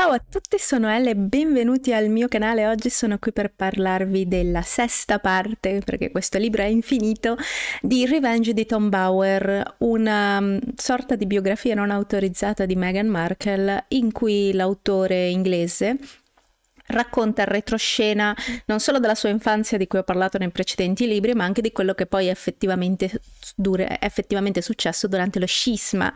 Ciao a tutti, sono Elle e benvenuti al mio canale. Oggi sono qui per parlarvi della sesta parte, perché questo libro è infinito, di Revenge di Tom Bauer, una mm, sorta di biografia non autorizzata di Meghan Markle in cui l'autore inglese racconta il retroscena non solo della sua infanzia di cui ho parlato nei precedenti libri, ma anche di quello che poi è effettivamente, è effettivamente successo durante lo scisma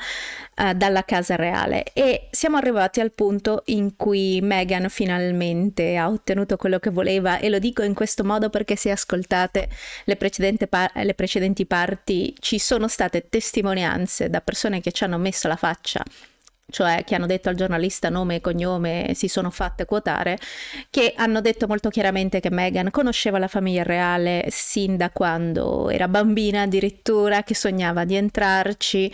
uh, dalla casa reale. E siamo arrivati al punto in cui Meghan finalmente ha ottenuto quello che voleva e lo dico in questo modo perché se ascoltate le, par le precedenti parti ci sono state testimonianze da persone che ci hanno messo la faccia cioè che hanno detto al giornalista nome e cognome, si sono fatte quotare, che hanno detto molto chiaramente che Meghan conosceva la famiglia reale sin da quando era bambina addirittura, che sognava di entrarci,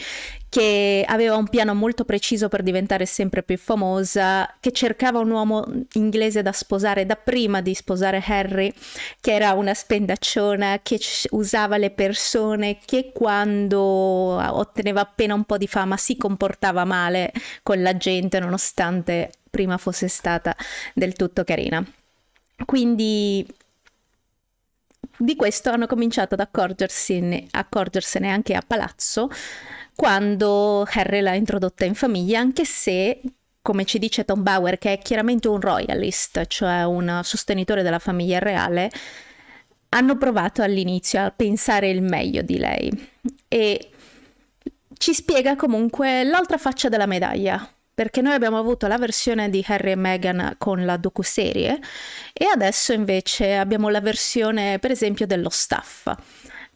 che aveva un piano molto preciso per diventare sempre più famosa, che cercava un uomo inglese da sposare da prima di sposare Harry, che era una spendacciona, che usava le persone, che quando ah, otteneva appena un po' di fama si comportava male con la gente, nonostante prima fosse stata del tutto carina. Quindi di questo hanno cominciato ad accorgersene, accorgersene anche a palazzo quando Harry l'ha introdotta in famiglia, anche se, come ci dice Tom Bauer, che è chiaramente un royalist, cioè un sostenitore della famiglia reale, hanno provato all'inizio a pensare il meglio di lei. E ci spiega comunque l'altra faccia della medaglia, perché noi abbiamo avuto la versione di Harry e Meghan con la docuserie e adesso invece abbiamo la versione per esempio dello staff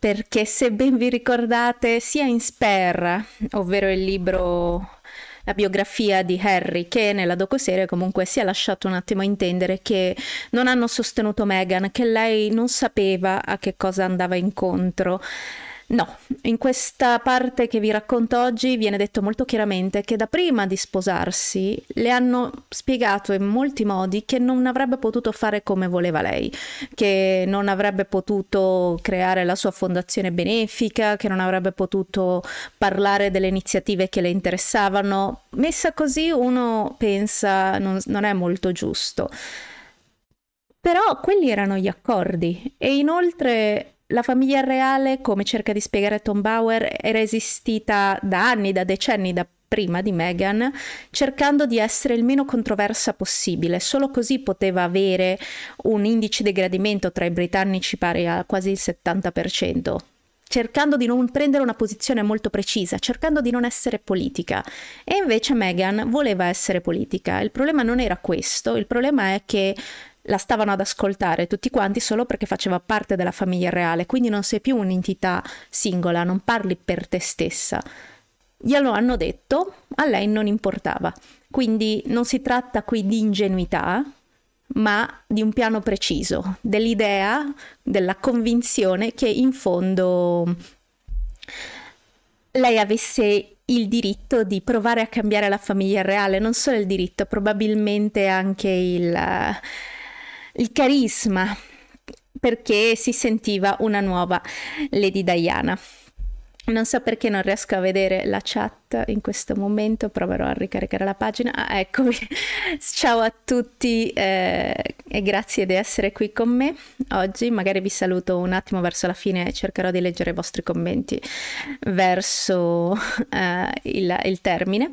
perché se ben vi ricordate sia in Sperra, ovvero il libro la biografia di Harry che nella docoserie comunque si è lasciato un attimo intendere che non hanno sostenuto Meghan, che lei non sapeva a che cosa andava incontro. No, in questa parte che vi racconto oggi viene detto molto chiaramente che da prima di sposarsi le hanno spiegato in molti modi che non avrebbe potuto fare come voleva lei, che non avrebbe potuto creare la sua fondazione benefica, che non avrebbe potuto parlare delle iniziative che le interessavano. Messa così uno pensa non, non è molto giusto. Però quelli erano gli accordi e inoltre la famiglia reale, come cerca di spiegare Tom Bauer, era esistita da anni, da decenni, da prima di Meghan, cercando di essere il meno controversa possibile. Solo così poteva avere un indice di gradimento tra i britannici pari a quasi il 70%, cercando di non prendere una posizione molto precisa, cercando di non essere politica. E invece Meghan voleva essere politica. Il problema non era questo, il problema è che la stavano ad ascoltare tutti quanti solo perché faceva parte della famiglia reale, quindi non sei più un'entità singola, non parli per te stessa. Glielo hanno detto, a lei non importava. Quindi non si tratta qui di ingenuità, ma di un piano preciso, dell'idea, della convinzione che in fondo lei avesse il diritto di provare a cambiare la famiglia reale, non solo il diritto, probabilmente anche il il carisma perché si sentiva una nuova Lady Diana. Non so perché non riesco a vedere la chat chat in questo momento, proverò a ricaricare la pagina. Ah, eccomi, ciao a tutti eh, e grazie di essere qui con me oggi. Magari vi saluto un attimo verso la fine e cercherò di leggere i vostri commenti verso eh, il, il termine.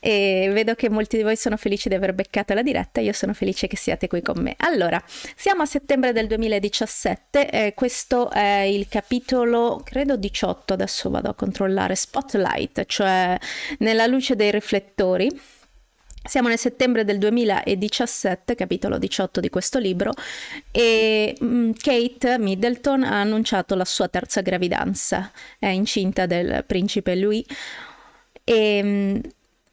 E vedo che molti di voi sono felici di aver beccato la diretta, io sono felice che siate qui con me. Allora, siamo a settembre del 2017, eh, questo è il capitolo, credo 18, adesso vado a controllare, Spotlight, cioè eh, nella luce dei riflettori. Siamo nel settembre del 2017, capitolo 18 di questo libro, e mm, Kate Middleton ha annunciato la sua terza gravidanza, è incinta del principe Louis e mm,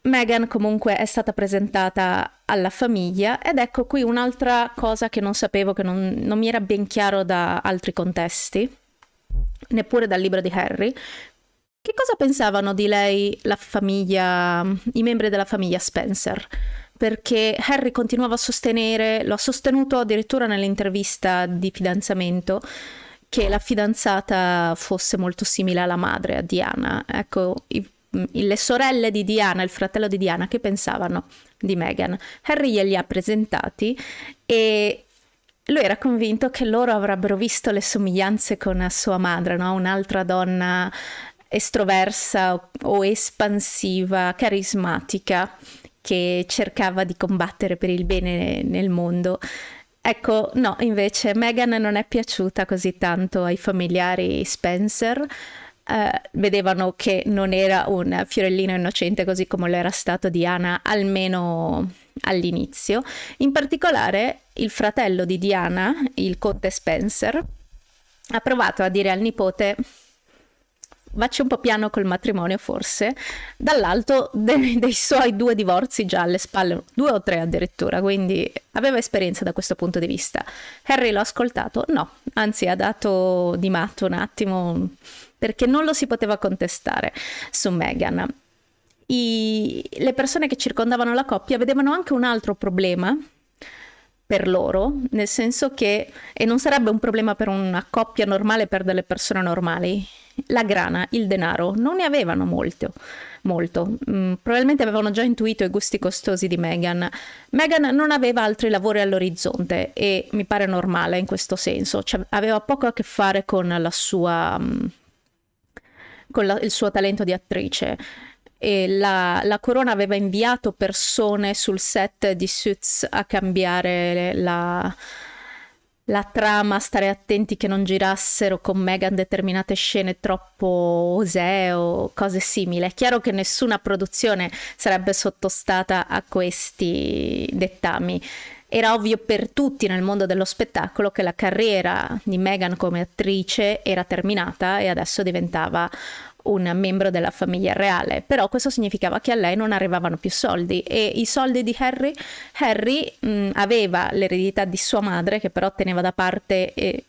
Meghan comunque è stata presentata alla famiglia ed ecco qui un'altra cosa che non sapevo, che non, non mi era ben chiaro da altri contesti, neppure dal libro di Harry, che cosa pensavano di lei la famiglia, i membri della famiglia Spencer? Perché Harry continuava a sostenere, lo ha sostenuto addirittura nell'intervista di fidanzamento, che la fidanzata fosse molto simile alla madre, a Diana. Ecco, i, le sorelle di Diana, il fratello di Diana, che pensavano di Meghan. Harry glieli ha presentati e lui era convinto che loro avrebbero visto le somiglianze con sua madre, no? un'altra donna estroversa o espansiva, carismatica, che cercava di combattere per il bene nel mondo. Ecco, no, invece Meghan non è piaciuta così tanto ai familiari Spencer. Eh, vedevano che non era un fiorellino innocente così come lo era stato Diana, almeno all'inizio. In particolare il fratello di Diana, il conte Spencer, ha provato a dire al nipote vacci un po' piano col matrimonio forse, dall'alto de- dei suoi due divorzi già alle spalle, due o tre addirittura, quindi aveva esperienza da questo punto di vista. Harry l'ha ascoltato? No, anzi ha dato di matto un attimo perché non lo si poteva contestare su Meghan. I... le persone che circondavano la coppia vedevano anche un altro problema per loro, nel senso che, e non sarebbe un problema per una coppia normale, per delle persone normali, la grana, il denaro, non ne avevano molto. molto. Mm, probabilmente avevano già intuito i gusti costosi di Meghan. Meghan non aveva altri lavori all'orizzonte e mi pare normale in questo senso, cioè, aveva poco a che fare con la sua... Mm, con la, il suo talento di attrice. La, la, corona aveva inviato persone sul set di Suits a cambiare la, la trama, stare attenti che non girassero con Megan determinate scene troppo osè o cose simili. È chiaro che nessuna produzione sarebbe sottostata a questi dettami. Era ovvio per tutti nel mondo dello spettacolo che la carriera di Megan come attrice era terminata e adesso diventava un membro della famiglia reale, però questo significava che a lei non arrivavano più soldi e i soldi di Harry, Harry mh, aveva l'eredità di sua madre che però teneva da parte e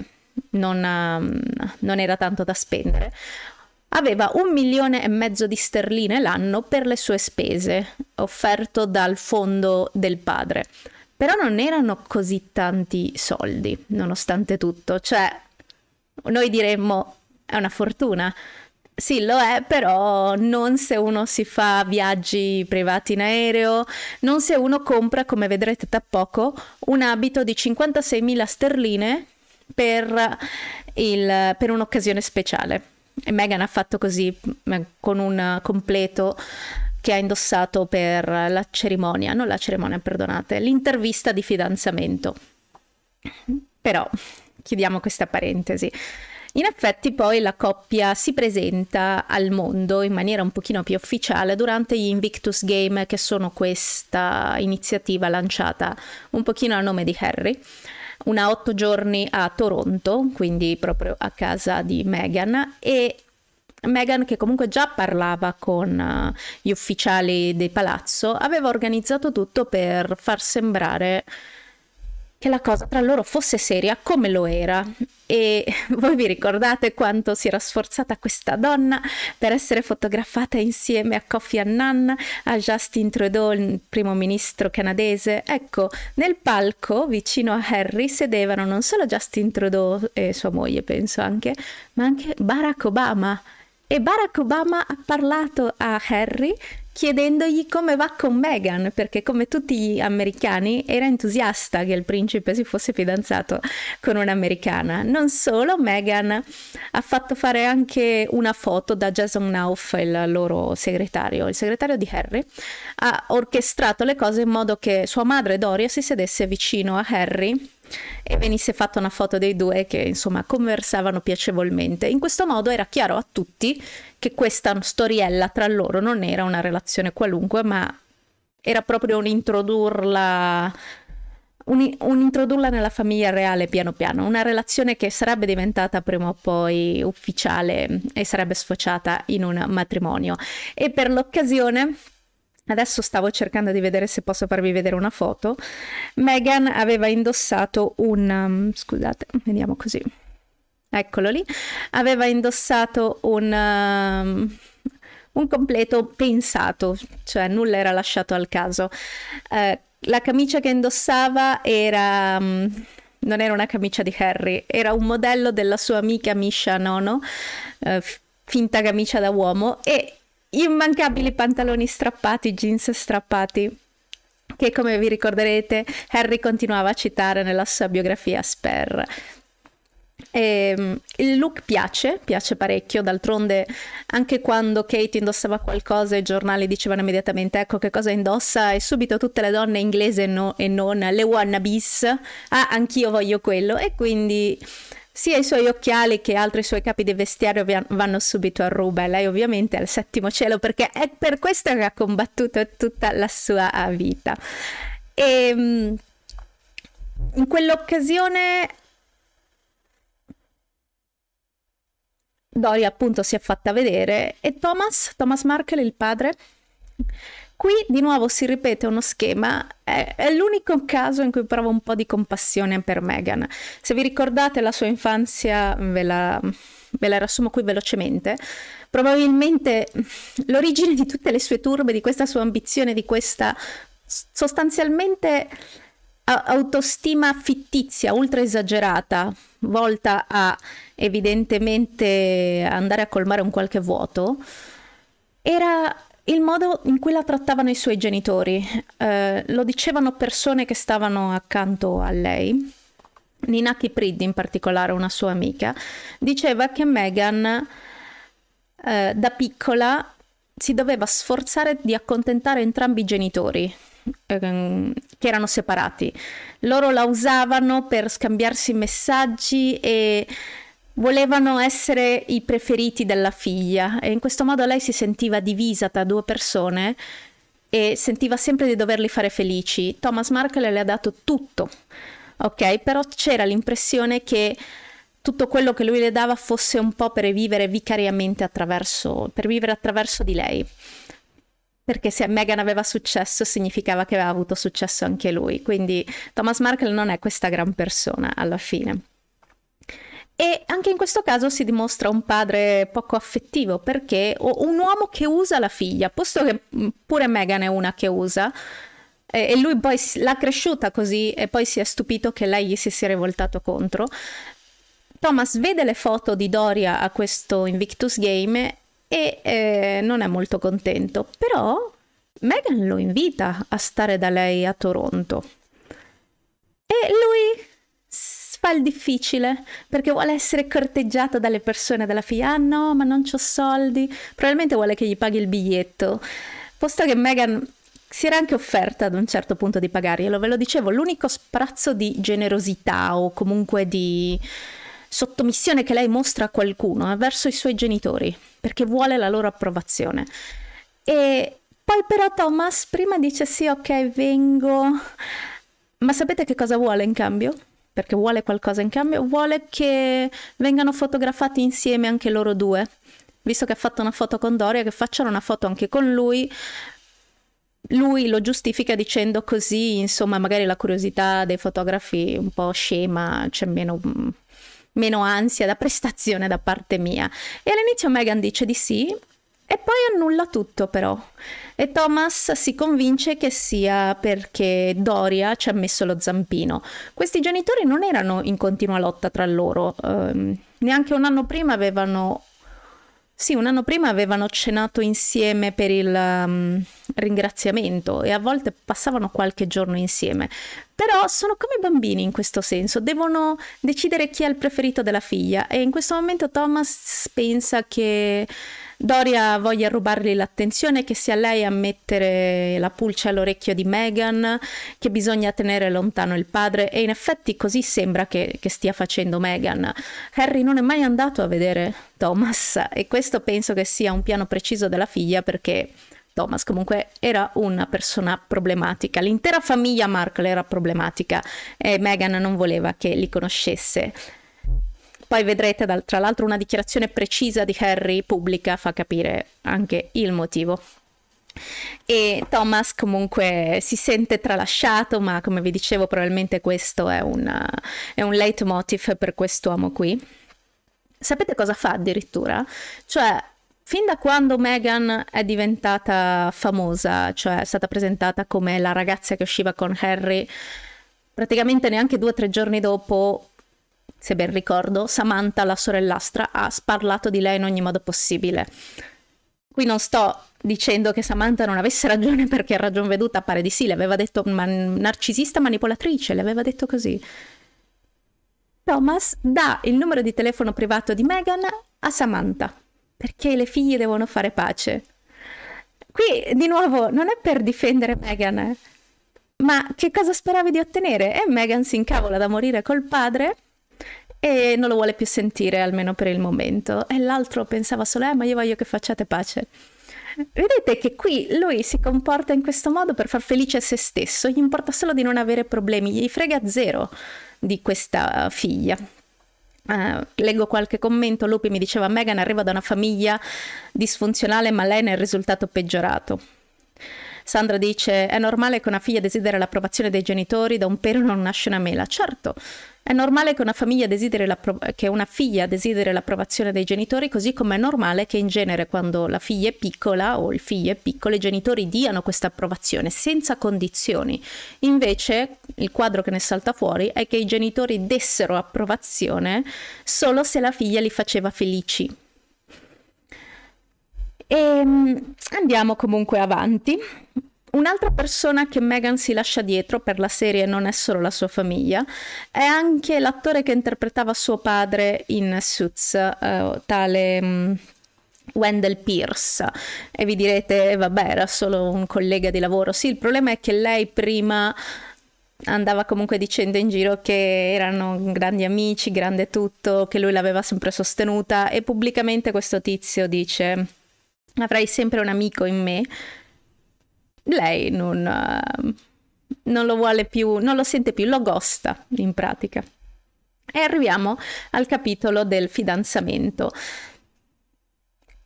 non, um, non era tanto da spendere, aveva un milione e mezzo di sterline l'anno per le sue spese, offerto dal fondo del padre. Però non erano così tanti soldi, nonostante tutto. Cioè, noi diremmo è una fortuna, sì, lo è, però non se uno si fa viaggi privati in aereo, non se uno compra, come vedrete tra poco, un abito di 56.000 sterline per, il, per un'occasione speciale. E Meghan ha fatto così mm, con un completo che ha indossato per la cerimonia, non la cerimonia, perdonate, l'intervista di fidanzamento. Però chiudiamo questa parentesi. In effetti poi la coppia si presenta al mondo in maniera un pochino più ufficiale durante gli Invictus Game, che sono questa iniziativa lanciata un pochino a nome di Harry una otto giorni a Toronto, quindi proprio a casa di Meghan e Meghan che comunque già parlava con eh, gli ufficiali del palazzo, aveva organizzato tutto per far sembrare che la cosa tra loro fosse seria come lo era. E voi vi ricordate quanto si era sforzata questa donna per essere fotografata insieme a Kofi Annan, a Justin Trudeau, il primo ministro canadese? Ecco, nel palco vicino a Harry sedevano non solo Justin Trudeau e sua moglie, penso anche, ma anche Barack Obama. E Barack Obama ha parlato a Harry chiedendogli come va con Meghan, perché come tutti gli americani era entusiasta che il principe si fosse fidanzato con un'americana. Non solo, Meghan ha fatto fare anche una foto da Jason Nauf, il loro segretario, il segretario di Harry, ha orchestrato le cose in modo che sua madre Doria si sedesse vicino a Harry e venisse fatta una foto dei due che insomma conversavano piacevolmente. In questo modo era chiaro a tutti che questa storiella tra loro non era una relazione qualunque, ma era proprio un introdurla un, un, introdurla nella famiglia reale piano piano, una relazione che sarebbe diventata prima o poi ufficiale e sarebbe sfociata in un matrimonio. E per l'occasione Adesso stavo cercando di vedere se posso farvi vedere una foto. Megan aveva indossato un... Um, scusate, vediamo così. Eccolo lì. Aveva indossato un... Um, un completo pensato, cioè nulla era lasciato al caso. Eh, la camicia che indossava era um, non era una camicia di Harry, era un modello della sua amica Misha Nono, eh, finta camicia da uomo, e immancabili pantaloni strappati, jeans strappati che come vi ricorderete Harry continuava a citare nella sua biografia Sperr. E, ehm, il look piace, piace parecchio, d'altronde anche quando Kate indossava qualcosa i giornali dicevano immediatamente ecco che cosa indossa e subito tutte le donne inglese no, e non le wannabis, ah anch'io voglio quello e quindi sia i suoi occhiali che altri suoi capi di vestiario vanno subito a ruba e lei ovviamente è al settimo cielo perché è per questo che ha combattuto tutta la sua ah, vita. E ehm, in quell'occasione Doria appunto si è fatta vedere e Thomas, Thomas Markle, il padre, Qui di nuovo si ripete uno schema, è, è l'unico caso in cui provo un po' di compassione per Meghan. Se vi ricordate la sua infanzia, mm, ve la, ve la riassumo qui velocemente, probabilmente mm, l'origine di tutte le sue turbe, di questa sua ambizione, di questa sostanzialmente autostima fittizia, ultra esagerata, volta a evidentemente andare a colmare un qualche vuoto, era il modo in cui la trattavano i suoi genitori. Eh, lo dicevano persone che stavano accanto a lei. Ninaki Priddi, in particolare una sua amica, diceva che Meghan eh, da piccola si doveva sforzare di accontentare entrambi i genitori ehm, che erano separati. Loro la usavano per scambiarsi messaggi e volevano essere i preferiti della figlia e in questo modo lei si sentiva divisa tra due persone e sentiva sempre di doverli fare felici. Thomas Markle le ha dato tutto, ok? Però c'era l'impressione che tutto quello che lui le dava fosse un po' per vivere vicariamente attraverso, per vivere attraverso di lei. Perché se Meghan aveva successo significava che aveva avuto successo anche lui. Quindi Thomas Markle non è questa gran persona alla fine. E anche in questo caso si dimostra un padre poco affettivo perché o un uomo che usa la figlia, posto che mm, pure Megan è una che usa, e lui poi l'ha cresciuta così e poi si è stupito che lei gli si sia rivoltato contro. Thomas vede le foto di Doria a questo Invictus Game e eh, non è molto contento, però Megan lo invita a stare da lei a Toronto. E lui fa il difficile perché vuole essere corteggiato dalle persone dalla figlia, ah no, ma non ho soldi, probabilmente vuole che gli paghi il biglietto. Posto che Meghan si era anche offerta ad un certo punto di pagarglielo, ve lo dicevo, l'unico sprazzo di generosità o comunque di sottomissione che lei mostra a qualcuno è eh, verso i suoi genitori, perché vuole la loro approvazione. E poi però Thomas prima dice sì, ok, vengo, ma sapete che cosa vuole in cambio? perché vuole qualcosa in cambio, vuole che vengano fotografati insieme anche loro due. Visto che ha fatto una foto con Doria, che facciano una foto anche con lui. Lui lo giustifica dicendo così, insomma, magari la curiosità dei fotografi è un po' scema, c'è cioè meno, meno ansia da prestazione da parte mia. E all'inizio Megan dice di sì e poi annulla tutto però. E Thomas si convince che sia perché Doria ci ha messo lo zampino. Questi genitori non erano in continua lotta tra loro. Eh, neanche un anno prima avevano... Sì, un anno prima avevano cenato insieme per il um, ringraziamento e a volte passavano qualche giorno insieme. Però sono come bambini in questo senso, devono decidere chi è il preferito della figlia e in questo momento Thomas pensa che Doria voglia rubargli l'attenzione, che sia lei a mettere la pulce all'orecchio di Meghan, che bisogna tenere lontano il padre e in effetti così sembra che, che stia facendo Meghan. Harry non è mai andato a vedere Thomas e questo penso che sia un piano preciso della figlia perché Thomas comunque era una persona problematica. L'intera famiglia Markle era problematica e Meghan non voleva che li conoscesse poi vedrete, dal, tra l'altro, una dichiarazione precisa di Harry pubblica fa capire anche il motivo. E Thomas comunque si sente tralasciato, ma come vi dicevo, probabilmente questo è, una, è un leitmotiv per quest'uomo qui. Sapete cosa fa addirittura? Cioè, fin da quando Meghan è diventata famosa, cioè è stata presentata come la ragazza che usciva con Harry, praticamente neanche due o tre giorni dopo se ben ricordo, Samantha, la sorellastra, ha sparlato di lei in ogni modo possibile. Qui non sto dicendo che Samantha non avesse ragione perché a ragion veduta pare di sì, le aveva detto man- narcisista manipolatrice, le aveva detto così. Thomas dà il numero di telefono privato di Meghan a Samantha perché le figlie devono fare pace. Qui di nuovo non è per difendere Meghan, eh, ma che cosa speravi di ottenere? E Meghan si incavola da morire col padre e non lo vuole più sentire, almeno per il momento. E l'altro pensava solo, eh, ma io voglio che facciate pace. Vedete che qui lui si comporta in questo modo per far felice a se stesso, gli importa solo di non avere problemi, gli frega zero di questa figlia. Uh, leggo qualche commento, Lupi mi diceva Megan arriva da una famiglia disfunzionale ma lei ne è il risultato peggiorato. Sandra dice: È normale che una figlia desidera l'approvazione dei genitori, da un pelo non nasce una mela. Certo, è normale che una, che una, figlia desideri l'approvazione dei genitori, così come è normale che in genere quando la figlia è piccola o il figlio è piccolo, i genitori diano questa approvazione senza condizioni. Invece il quadro che ne salta fuori è che i genitori dessero approvazione solo se la figlia li faceva felici. E ehm, andiamo comunque avanti. Un'altra persona che Megan si lascia dietro per la serie non è solo la sua famiglia, è anche l'attore che interpretava suo padre in Suits, uh, tale um, Wendell Pierce. E vi direte, vabbè, era solo un collega di lavoro. Sì, il problema è che lei prima andava comunque dicendo in giro che erano grandi amici, grande tutto, che lui l'aveva sempre sostenuta e pubblicamente questo tizio dice avrai sempre un amico in me, lei non, eh, non lo vuole più, non lo sente più, lo gosta in pratica. E arriviamo al capitolo del fidanzamento.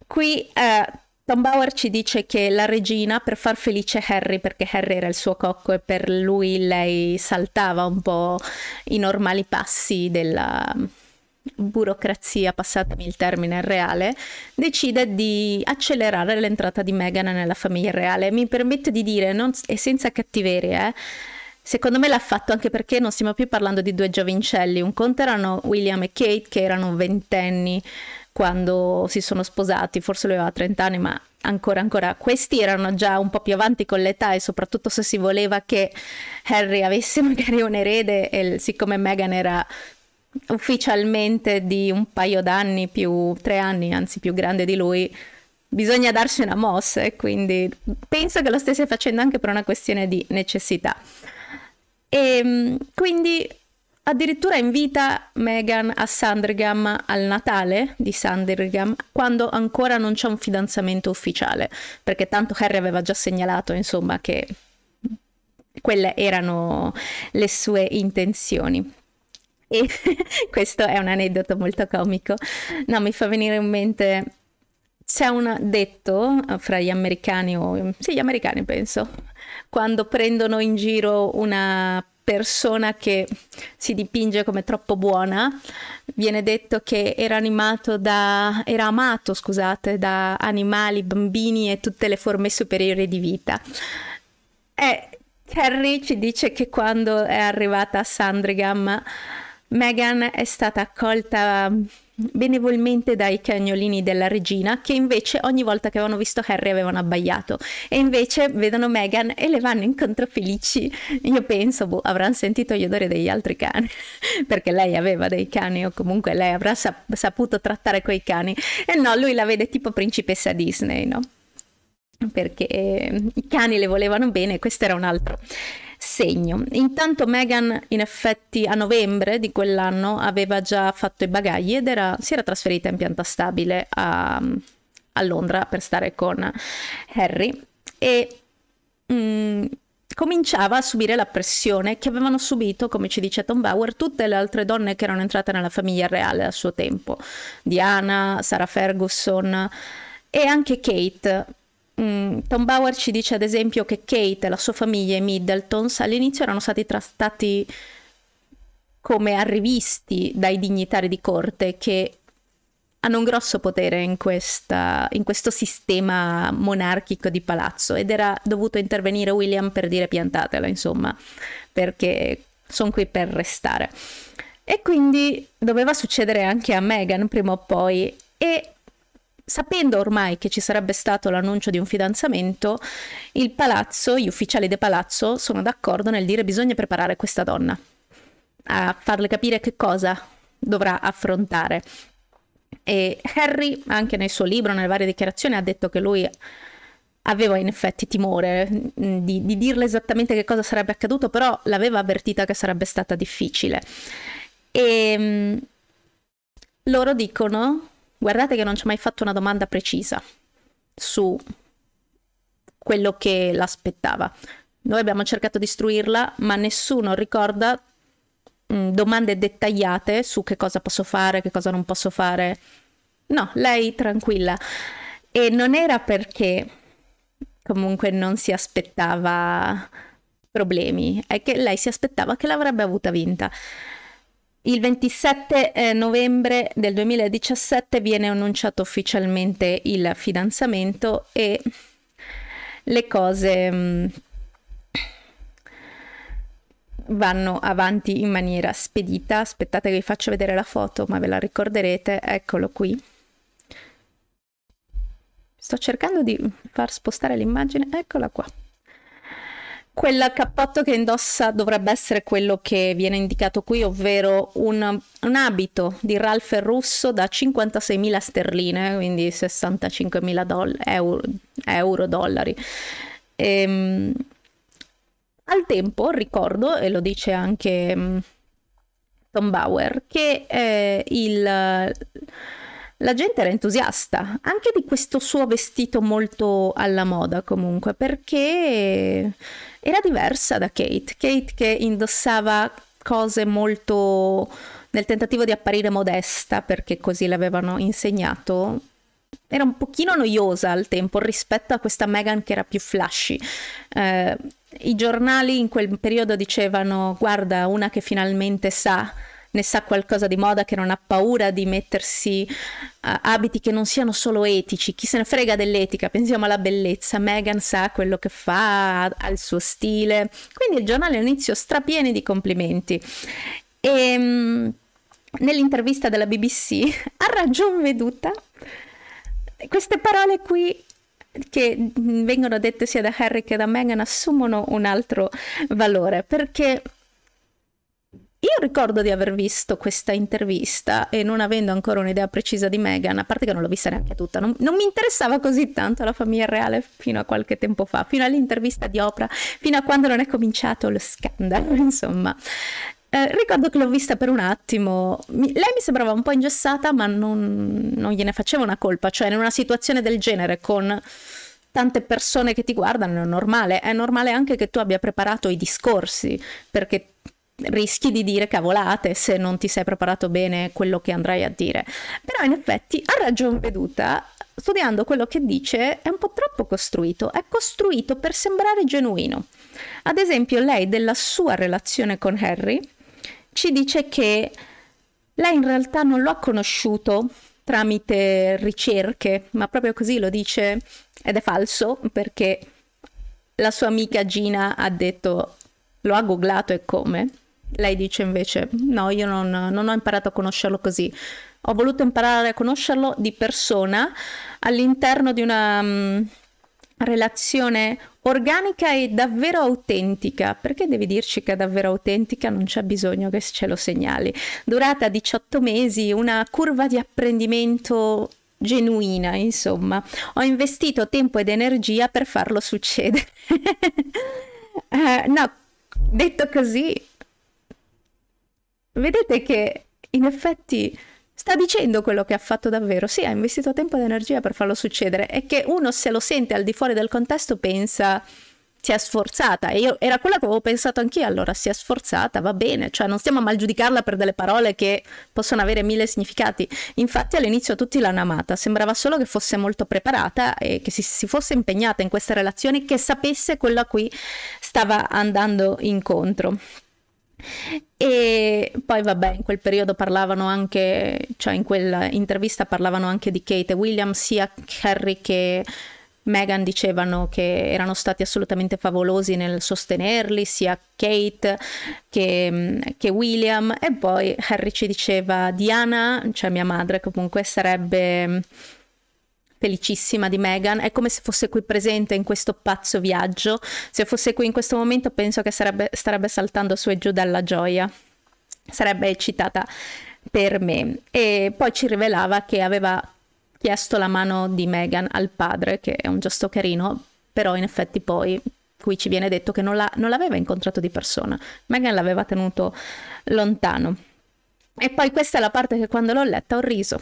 Qui eh, Tom Bauer ci dice che la regina, per far felice Harry, perché Harry era il suo cocco e per lui lei saltava un po' i normali passi della, burocrazia, passatemi il termine reale, decide di accelerare l'entrata di Meghan nella famiglia reale. Mi permetto di dire, non, e senza cattiverie, eh, Secondo me l'ha fatto anche perché non stiamo più parlando di due giovincelli, un conto erano William e Kate che erano ventenni quando si sono sposati, forse lui aveva 30 anni, ma ancora ancora questi erano già un po' più avanti con l'età e soprattutto se si voleva che Harry avesse magari un erede e siccome Meghan era ufficialmente di un paio d'anni più tre anni anzi più grande di lui bisogna darsi una mossa e quindi penso che lo stesse facendo anche per una questione di necessità e ehm, quindi addirittura invita Meghan a Sandringham al Natale di Sandringham quando ancora non c'è un fidanzamento ufficiale perché tanto Harry aveva già segnalato insomma che quelle erano le sue intenzioni e questo è un aneddoto molto comico. No, mi fa venire in mente c'è un detto eh, fra gli americani, o sì, gli americani penso, quando prendono in giro una persona che si dipinge come troppo buona, viene detto che era, da, era amato, scusate, da animali, bambini e tutte le forme superiori di vita. E eh, Carrie ci dice che quando è arrivata a Sandringham Meghan è stata accolta um, benevolmente dai cagnolini della regina che invece ogni volta che avevano visto Harry avevano abbaiato e invece vedono Meghan e le vanno incontro felici io penso boh, avranno sentito gli odori degli altri cani perché lei aveva dei cani o comunque lei avrà sap saputo trattare quei cani e no lui la vede tipo principessa Disney no perché ehm, i cani le volevano bene questo era un altro segno. Intanto Meghan in effetti a novembre di quell'anno aveva già fatto i bagagli ed era, si era trasferita in pianta stabile a, a Londra per stare con Harry e mh, mm, cominciava a subire la pressione che avevano subito, come ci dice Tom Bauer, tutte le altre donne che erano entrate nella famiglia reale al suo tempo, Diana, Sarah Ferguson e anche Kate Mm, Tom Bauer ci dice ad esempio che Kate e la sua famiglia, i Middletons, all'inizio erano stati trattati come arrivisti dai dignitari di corte che hanno un grosso potere in, questa, in, questo sistema monarchico di palazzo ed era dovuto intervenire William per dire piantatela, insomma, perché sono qui per restare. E quindi doveva succedere anche a Meghan prima o poi e sapendo ormai che ci sarebbe stato l'annuncio di un fidanzamento, il palazzo, gli ufficiali del palazzo sono d'accordo nel dire bisogna preparare questa donna, a farle capire che cosa dovrà affrontare. E Harry, anche nel suo libro, nelle varie dichiarazioni, ha detto che lui aveva in effetti timore mm, di, di dirle esattamente che cosa sarebbe accaduto, però l'aveva avvertita che sarebbe stata difficile. E mm, loro dicono Guardate che non ci ho mai fatto una domanda precisa su quello che l'aspettava. Noi abbiamo cercato di istruirla, ma nessuno ricorda mh, mm, domande dettagliate su che cosa posso fare, che cosa non posso fare. No, lei tranquilla. E non era perché comunque non si aspettava problemi, è che lei si aspettava che l'avrebbe avuta vinta. Il 27 eh, novembre del 2017 viene annunciato ufficialmente il fidanzamento e le cose mm, vanno avanti in maniera spedita. Aspettate che vi faccio vedere la foto, ma ve la ricorderete. Eccolo qui. Sto cercando di far spostare l'immagine. Eccola qua. Quel cappotto che indossa dovrebbe essere quello che viene indicato qui, ovvero un, un abito di Ralph Russo da 56.000 sterline, quindi 65.000 doll- euro, euro, dollari. E, ehm, al tempo ricordo, e lo dice anche mm, Tom Bauer, che eh, il la gente era entusiasta anche di questo suo vestito molto alla moda comunque perché era diversa da Kate. Kate che indossava cose molto nel tentativo di apparire modesta perché così l'avevano insegnato. Era un pochino noiosa al tempo rispetto a questa Meghan che era più flashy. Eh, I giornali in quel periodo dicevano guarda una che finalmente sa ne sa qualcosa di moda, che non ha paura di mettersi uh, abiti che non siano solo etici, chi se ne frega dell'etica, pensiamo alla bellezza, Megan sa quello che fa, ha il suo stile, quindi il giornale all'inizio strapieni di complimenti. E um, nell'intervista della BBC, a ragion veduta, queste parole qui che vengono dette sia da Harry che da Meghan assumono un altro valore perché io ricordo di aver visto questa intervista e non avendo ancora un'idea precisa di Meghan, a parte che non l'ho vista neanche tutta, non, non, mi interessava così tanto la famiglia reale fino a qualche tempo fa, fino all'intervista di Oprah, fino a quando non è cominciato lo scandalo, insomma. Eh, ricordo che l'ho vista per un attimo, mi, lei mi sembrava un po' ingessata, ma non, non gliene faceva una colpa, cioè in una situazione del genere con tante persone che ti guardano è normale, è normale anche che tu abbia preparato i discorsi, perché rischi di dire cavolate se non ti sei preparato bene quello che andrai a dire. Però in effetti a ragion veduta studiando quello che dice è un po' troppo costruito, è costruito per sembrare genuino. Ad esempio, lei della sua relazione con Harry ci dice che lei in realtà non lo ha conosciuto tramite ricerche, ma proprio così lo dice ed è falso perché la sua amica Gina ha detto lo ha googlato e come. Lei dice invece no, io non, non ho imparato a conoscerlo così. Ho voluto imparare a conoscerlo di persona all'interno di una... Um, relazione organica e davvero autentica, perché devi dirci che è davvero autentica, non c'è bisogno che ce lo segnali. Durata 18 mesi, una curva di apprendimento genuina, insomma. Ho investito tempo ed energia per farlo succedere. uh, no, detto così, vedete che in effetti sta dicendo quello che ha fatto davvero. Sì, ha investito tempo ed energia per farlo succedere. E che uno se lo sente al di fuori del contesto pensa si è sforzata e io era quella che avevo pensato anch'io allora si è sforzata va bene cioè non stiamo a mal giudicarla per delle parole che possono avere mille significati infatti all'inizio tutti l'hanno amata sembrava solo che fosse molto preparata e che si, si fosse impegnata in questa relazione, che sapesse quello a cui stava andando incontro e poi vabbè, in quel periodo parlavano anche, cioè in quell'intervista parlavano anche di Kate e William, sia Harry che Meghan dicevano che erano stati assolutamente favolosi nel sostenerli, sia Kate che, che, William. E poi Harry ci diceva Diana, cioè mia madre comunque, sarebbe felicissima di Meghan, è come se fosse qui presente in questo pazzo viaggio, se fosse qui in questo momento penso che sarebbe, starebbe saltando su e giù dalla gioia, sarebbe eccitata per me. E poi ci rivelava che aveva chiesto la mano di Meghan al padre, che è un gesto carino, però in effetti poi qui ci viene detto che non, l'aveva incontrato di persona, Meghan l'aveva tenuto lontano. E poi questa è la parte che quando l'ho letta ho riso,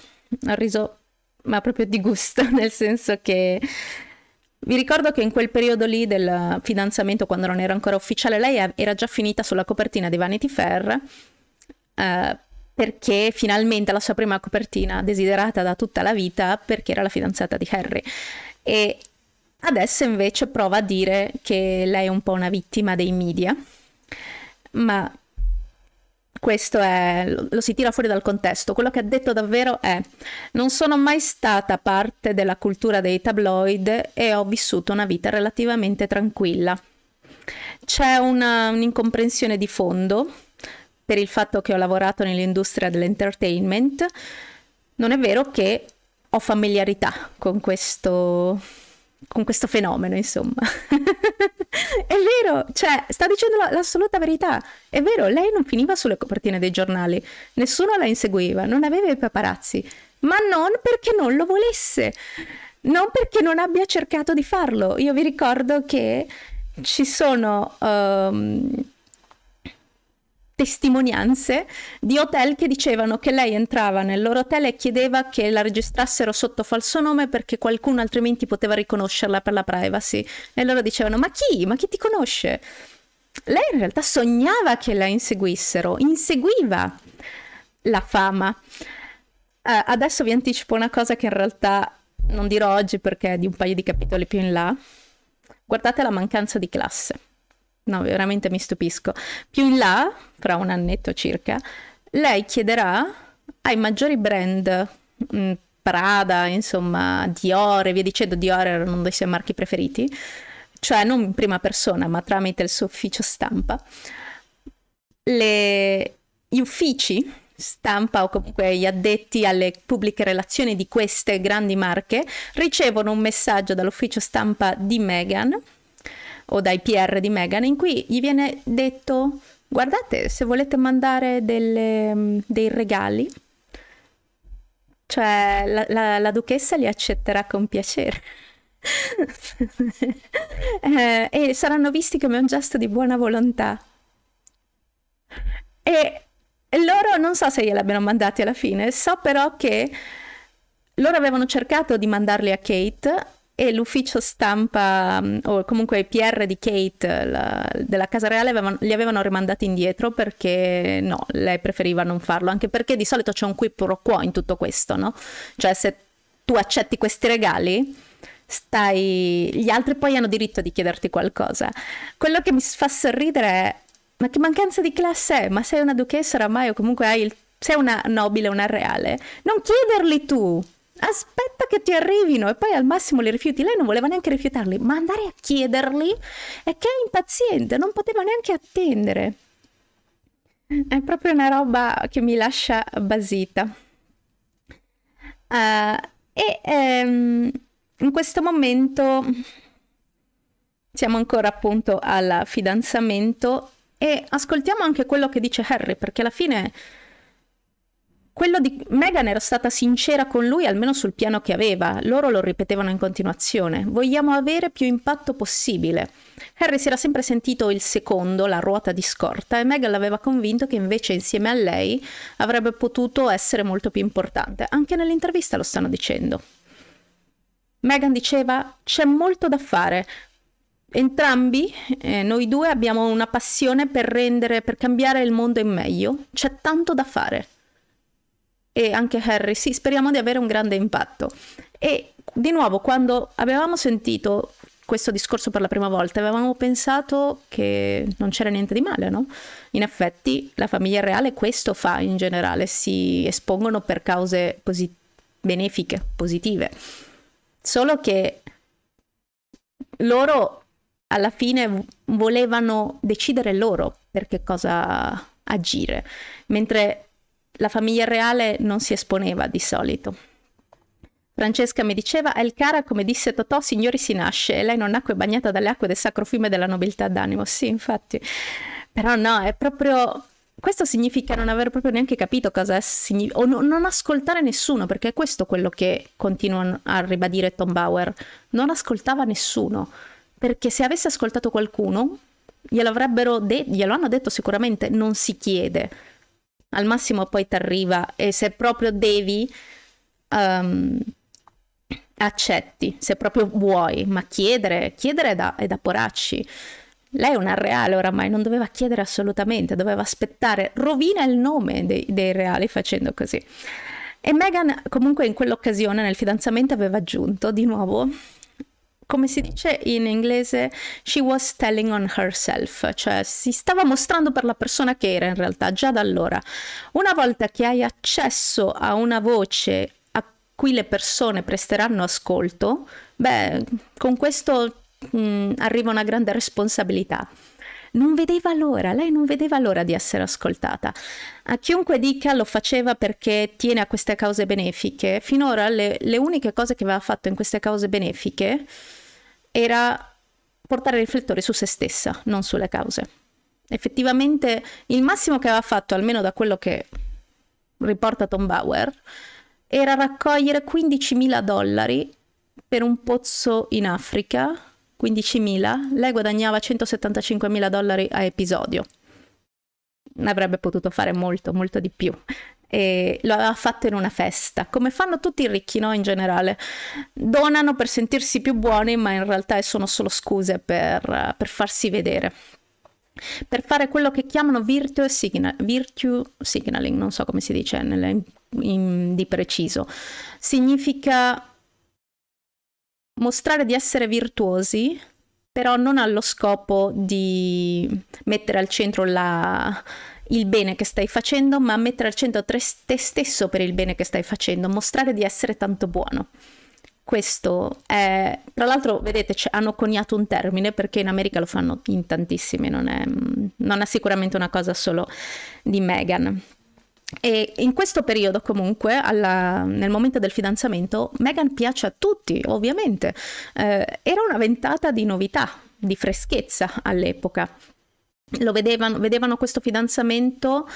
ho riso ma proprio di gusto, nel senso che vi ricordo che in quel periodo lì del fidanzamento, quando non era ancora ufficiale, lei era già finita sulla copertina di Vanity Fair. Eh, perché finalmente la sua prima copertina desiderata da tutta la vita perché era la fidanzata di Harry e adesso invece prova a dire che lei è un po' una vittima dei media ma questo è, lo si tira fuori dal contesto. Quello che ha detto davvero è: Non sono mai stata parte della cultura dei tabloid e ho vissuto una vita relativamente tranquilla. C'è una, un'incomprensione di fondo per il fatto che ho lavorato nell'industria dell'entertainment. Non è vero che ho familiarità con questo, con questo fenomeno, insomma. è vero, cioè, sta dicendo l'assoluta verità. È vero, lei non finiva sulle copertine dei giornali, nessuno la inseguiva, non aveva i paparazzi, ma non perché non lo volesse, non perché non abbia cercato di farlo. Io vi ricordo che ci sono... Um, testimonianze di hotel che dicevano che lei entrava nel loro hotel e chiedeva che la registrassero sotto falso nome perché qualcuno altrimenti poteva riconoscerla per la privacy. E loro dicevano: Ma chi? Ma chi ti conosce? Lei in realtà sognava che la inseguissero, inseguiva la fama. Uh, adesso vi anticipo una cosa che in realtà non dirò oggi perché è di un paio di capitoli più in là. Guardate la mancanza di classe no, veramente mi stupisco. Più in là, fra un annetto circa, lei chiederà ai maggiori brand, mm, Prada, insomma, Dior e via dicendo, Dior era uno dei suoi marchi preferiti, cioè non in prima persona, ma tramite il suo ufficio stampa, le, gli uffici stampa o comunque gli addetti alle pubbliche relazioni di queste grandi marche ricevono un messaggio dall'ufficio stampa di Meghan o dai PR di Meghan, in cui gli viene detto guardate se volete mandare delle, mm, dei regali, cioè la, la, la duchessa li accetterà con piacere. eh, e saranno visti come un gesto di buona volontà. E loro non so se gliel'abbiano mandati alla fine, so però che loro avevano cercato di mandarli a Kate e l'ufficio stampa mm, o comunque i PR di Kate eh, la, della Casa Reale avevano, li avevano rimandati indietro perché no, lei preferiva non farlo, anche perché di solito c'è un qui pro quo in tutto questo, no? Cioè se tu accetti questi regali, stai... gli altri poi hanno diritto di chiederti qualcosa. Quello che mi fa sorridere è, ma che mancanza di classe è? Ma sei una duchessa oramai o comunque hai il... sei una nobile, una reale? Non chiederli tu! aspetta che ti arrivino e poi al massimo li rifiuti. Lei non voleva neanche rifiutarli, ma andare a chiederli è che è impaziente, non poteva neanche attendere. È proprio una roba che mi lascia basita. Uh, e ehm, in questo momento siamo ancora appunto al fidanzamento e ascoltiamo anche quello che dice Harry, perché alla fine quello di Megan era stata sincera con lui almeno sul piano che aveva, loro lo ripetevano in continuazione, vogliamo avere più impatto possibile. Harry si era sempre sentito il secondo, la ruota di scorta, e Meghan l'aveva convinto che invece insieme a lei avrebbe potuto essere molto più importante, anche nell'intervista lo stanno dicendo. Meghan diceva c'è molto da fare, entrambi, eh, noi due abbiamo una passione per rendere, per cambiare il mondo in meglio, c'è tanto da fare e anche Harry, sì, speriamo di avere un grande impatto. E di nuovo, quando avevamo sentito questo discorso per la prima volta, avevamo pensato che non c'era niente di male, no? In effetti la famiglia reale questo fa in generale, si espongono per cause posit- benefiche, positive. Solo che loro alla fine volevano decidere loro per che cosa agire, mentre la famiglia reale non si esponeva di solito. Francesca mi diceva, è il Cara, come disse Totò, signori si nasce, e lei non nacque bagnata dalle acque del sacro fiume della nobiltà d'animo. Sì, infatti. Però no, è proprio... Questo significa non aver proprio neanche capito cosa significa, o no, non ascoltare nessuno, perché è questo quello che continua a ribadire Tom Bauer. Non ascoltava nessuno, perché se avesse ascoltato qualcuno, glielo avrebbero detto, glielo hanno detto sicuramente, non si chiede al massimo poi ti arriva e se proprio devi um, accetti, se proprio vuoi, ma chiedere, chiedere è da, è da poracci. Lei è una reale oramai, non doveva chiedere assolutamente, doveva aspettare, rovina il nome dei, dei reali facendo così. E Meghan comunque in quell'occasione nel fidanzamento aveva aggiunto di nuovo come si dice in inglese, she was telling on herself, cioè si stava mostrando per la persona che era in realtà già da allora. Una volta che hai accesso a una voce a cui le persone presteranno ascolto, beh, con questo mh, mm, arriva una grande responsabilità non vedeva l'ora, lei non vedeva l'ora di essere ascoltata. A chiunque dica lo faceva perché tiene a queste cause benefiche, finora le, le uniche cose che aveva fatto in queste cause benefiche era portare il riflettore su se stessa, non sulle cause. Effettivamente il massimo che aveva fatto, almeno da quello che riporta Tom Bauer, era raccogliere 15.000 dollari per un pozzo in Africa, 15.000, lei guadagnava 175.000 dollari a episodio. Avrebbe potuto fare molto, molto di più e lo aveva fatto in una festa, come fanno tutti i ricchi no, in generale. Donano per sentirsi più buoni, ma in realtà sono solo scuse per, per farsi vedere. Per fare quello che chiamano virtue, signal, virtue signaling, non so come si dice nelle, in, di preciso, significa mostrare di essere virtuosi, però non allo scopo di mettere al centro la, il bene che stai facendo, ma mettere al centro te stesso per il bene che stai facendo, mostrare di essere tanto buono. Questo è, tra l'altro, vedete, hanno coniato un termine perché in America lo fanno in tantissimi, non è, mm, non è sicuramente una cosa solo di Meghan. E in questo periodo, comunque, alla, nel momento del fidanzamento, Meghan piace a tutti, ovviamente. Eh, era una ventata di novità, di freschezza all'epoca lo vedevano, vedevano questo fidanzamento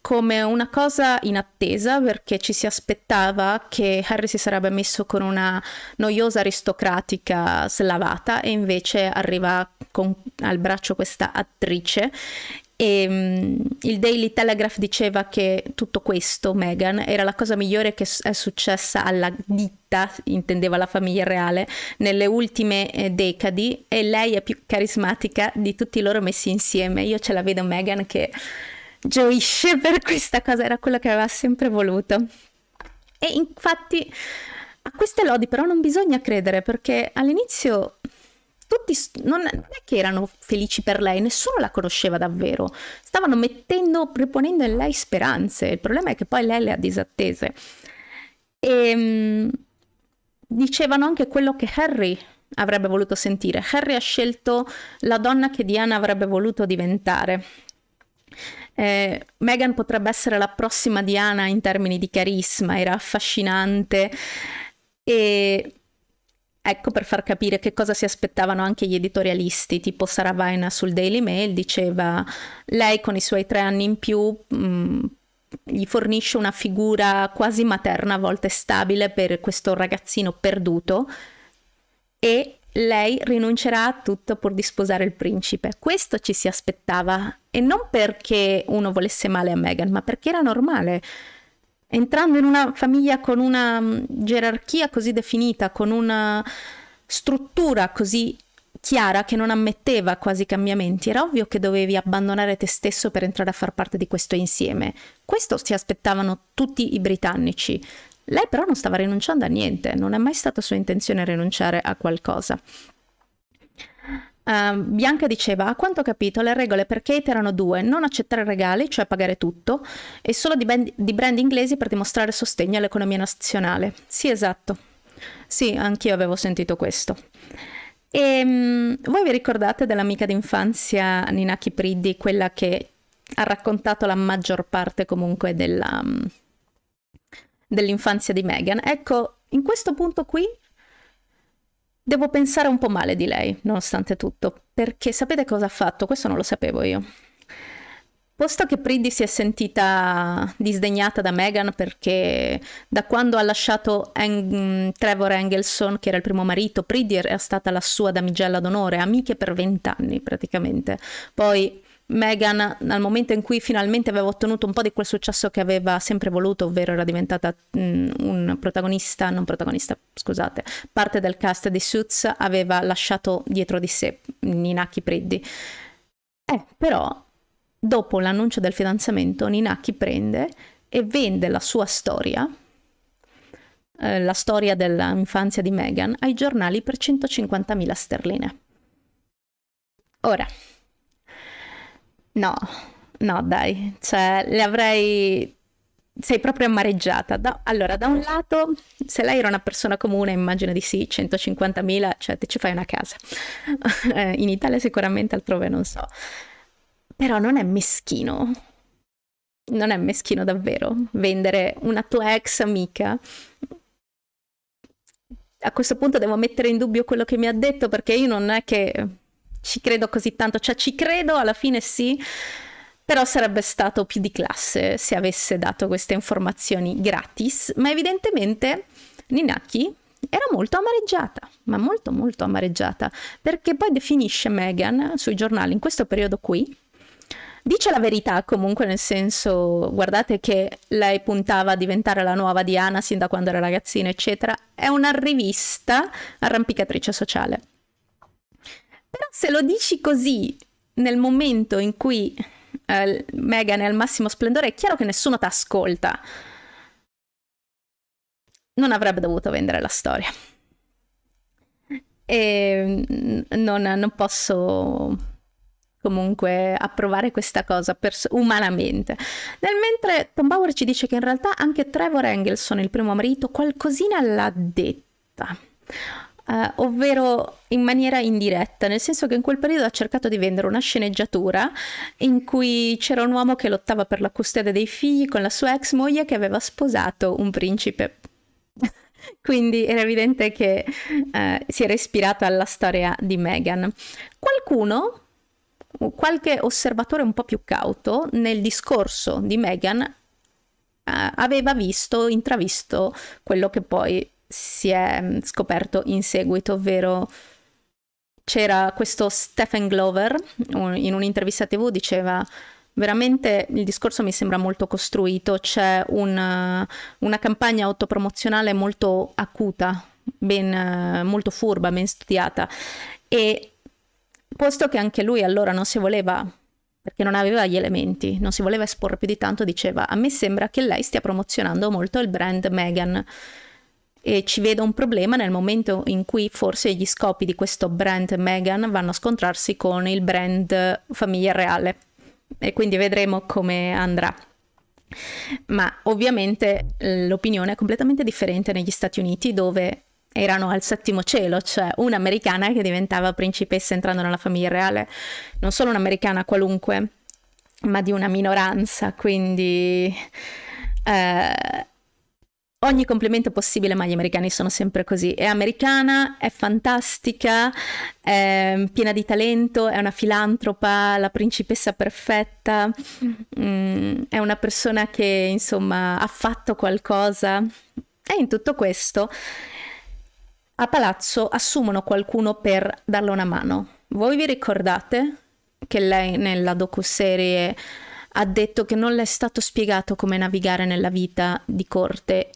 come una cosa inattesa perché ci si aspettava che Harry si sarebbe messo con una noiosa aristocratica slavata e invece arriva con al braccio questa attrice e ehm, il Daily Telegraph diceva che tutto questo, Meghan, era la cosa migliore che è successa alla ditta, intendeva la famiglia reale, nelle ultime eh, decadi e lei è più carismatica di tutti loro messi insieme. Io ce la vedo Meghan che gioisce per questa cosa, era quello che aveva sempre voluto. E infatti a queste lodi però non bisogna credere perché all'inizio tutti non, è che erano felici per lei, nessuno la conosceva davvero. Stavano mettendo, riponendo in lei speranze. Il problema è che poi lei le ha disattese. E ehm, dicevano anche quello che Harry avrebbe voluto sentire. Harry ha scelto la donna che Diana avrebbe voluto diventare. Eh, Meghan potrebbe essere la prossima Diana in termini di carisma, era affascinante e Ecco per far capire che cosa si aspettavano anche gli editorialisti, tipo Sara Vaina sul Daily Mail diceva lei con i suoi tre anni in più mh, mm, gli fornisce una figura quasi materna, a volte stabile per questo ragazzino perduto e lei rinuncerà a tutto pur di sposare il principe. Questo ci si aspettava e non perché uno volesse male a Meghan, ma perché era normale entrando in una famiglia con una mm, gerarchia così definita, con una struttura così chiara che non ammetteva quasi cambiamenti, era ovvio che dovevi abbandonare te stesso per entrare a far parte di questo insieme. Questo si aspettavano tutti i britannici. Lei però non stava rinunciando a niente, non è mai stata sua intenzione rinunciare a qualcosa. Uh, Bianca diceva, a quanto ho capito le regole per Kate erano due, non accettare regali, cioè pagare tutto, e solo di, band- di brand inglesi per dimostrare sostegno all'economia nazionale. Sì, esatto. Sì, anch'io avevo sentito questo. E um, voi vi ricordate dell'amica d'infanzia Nina Priddi, quella che ha raccontato la maggior parte comunque della, um, dell'infanzia di Meghan? Ecco, in questo punto qui Devo pensare un po' male di lei, nonostante tutto, perché sapete cosa ha fatto? Questo non lo sapevo io. Posto che Priddy si è sentita disdegnata da Meghan perché da quando ha lasciato Eng Trevor Engelson, che era il primo marito, Priddy era stata la sua damigella d'onore, amiche per vent'anni praticamente. Poi Meghan nel momento in cui finalmente aveva ottenuto un po' di quel successo che aveva sempre voluto, ovvero era diventata mh, mm, un protagonista, non protagonista, scusate, parte del cast di Suits, aveva lasciato dietro di sé Ninaki Preddi. Eh, però dopo l'annuncio del fidanzamento Ninaki prende e vende la sua storia, eh, la storia dell'infanzia di Meghan, ai giornali per 150.000 sterline. Ora, No, no dai, cioè le avrei... Sei proprio amareggiata. Da... Allora, da un lato, se lei era una persona comune, immagino di sì, 150.000, cioè te ci fai una casa. Eh, in Italia sicuramente, altrove non so. Però non è meschino. Non è meschino davvero vendere una tua ex amica a questo punto devo mettere in dubbio quello che mi ha detto perché io non è che ci credo così tanto, cioè ci credo, alla fine sì, però sarebbe stato più di classe se avesse dato queste informazioni gratis, ma evidentemente Ninaki era molto amareggiata, ma molto molto amareggiata, perché poi definisce Meghan sui giornali in questo periodo qui, dice la verità comunque nel senso, guardate che lei puntava a diventare la nuova Diana sin da quando era ragazzina, eccetera, è una rivista arrampicatrice sociale però se lo dici così nel momento in cui eh, Megan è al massimo splendore, è chiaro che nessuno ti ascolta. Non avrebbe dovuto vendere la storia. E mm, non, non posso comunque approvare questa cosa pers- umanamente. Nel mentre Tom Bauer ci dice che in realtà anche Trevor Engelson, il primo marito, qualcosina l'ha detta. Uh, ovvero in maniera indiretta, nel senso che in quel periodo ha cercato di vendere una sceneggiatura in cui c'era un uomo che lottava per la custodia dei figli con la sua ex moglie che aveva sposato un principe. Quindi era evidente che uh, si era ispirato alla storia di Meghan. Qualcuno, qualche osservatore un po' più cauto, nel discorso di Meghan uh, aveva visto, intravisto quello che poi si è mm, scoperto in seguito, ovvero c'era questo Stephen Glover in un'intervista TV diceva veramente il discorso mi sembra molto costruito, c'è una, eh, una campagna autopromozionale molto acuta, ben, eh, molto furba, ben studiata e posto che anche lui allora non si voleva perché non aveva gli elementi, non si voleva esporre più di tanto, diceva a me sembra che lei stia promozionando molto il brand Megan e ci vedo un problema nel momento in cui forse gli scopi di questo brand Meghan vanno a scontrarsi con il brand famiglia reale e quindi vedremo come andrà. Ma ovviamente l'opinione è completamente differente negli Stati Uniti dove erano al settimo cielo, cioè un'americana che diventava principessa entrando nella famiglia reale, non solo un'americana qualunque, ma di una minoranza, quindi eh, ogni complimento possibile, ma gli americani sono sempre così. È americana, è fantastica, è piena di talento, è una filantropa, la principessa perfetta, mm-hmm. mm, è una persona che insomma ha fatto qualcosa. E in tutto questo a palazzo assumono qualcuno per darle una mano. Voi vi ricordate che lei nella docuserie ha detto che non le è stato spiegato come navigare nella vita di corte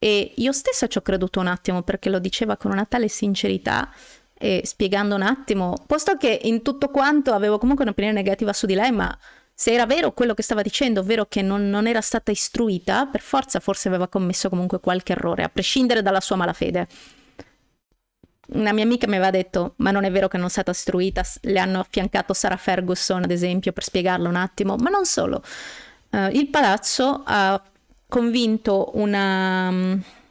e io stessa ci ho creduto un attimo perché lo diceva con una tale sincerità e spiegando un attimo, posto che in tutto quanto avevo comunque un'opinione negativa su di lei, ma se era vero quello che stava dicendo, ovvero che non, non, era stata istruita, per forza forse aveva commesso comunque qualche errore, a prescindere dalla sua malafede. Una mia amica mi aveva detto, ma non è vero che non è stata istruita, le hanno affiancato Sara Ferguson ad esempio per spiegarlo un attimo, ma non solo. Uh, il palazzo ha convinto una,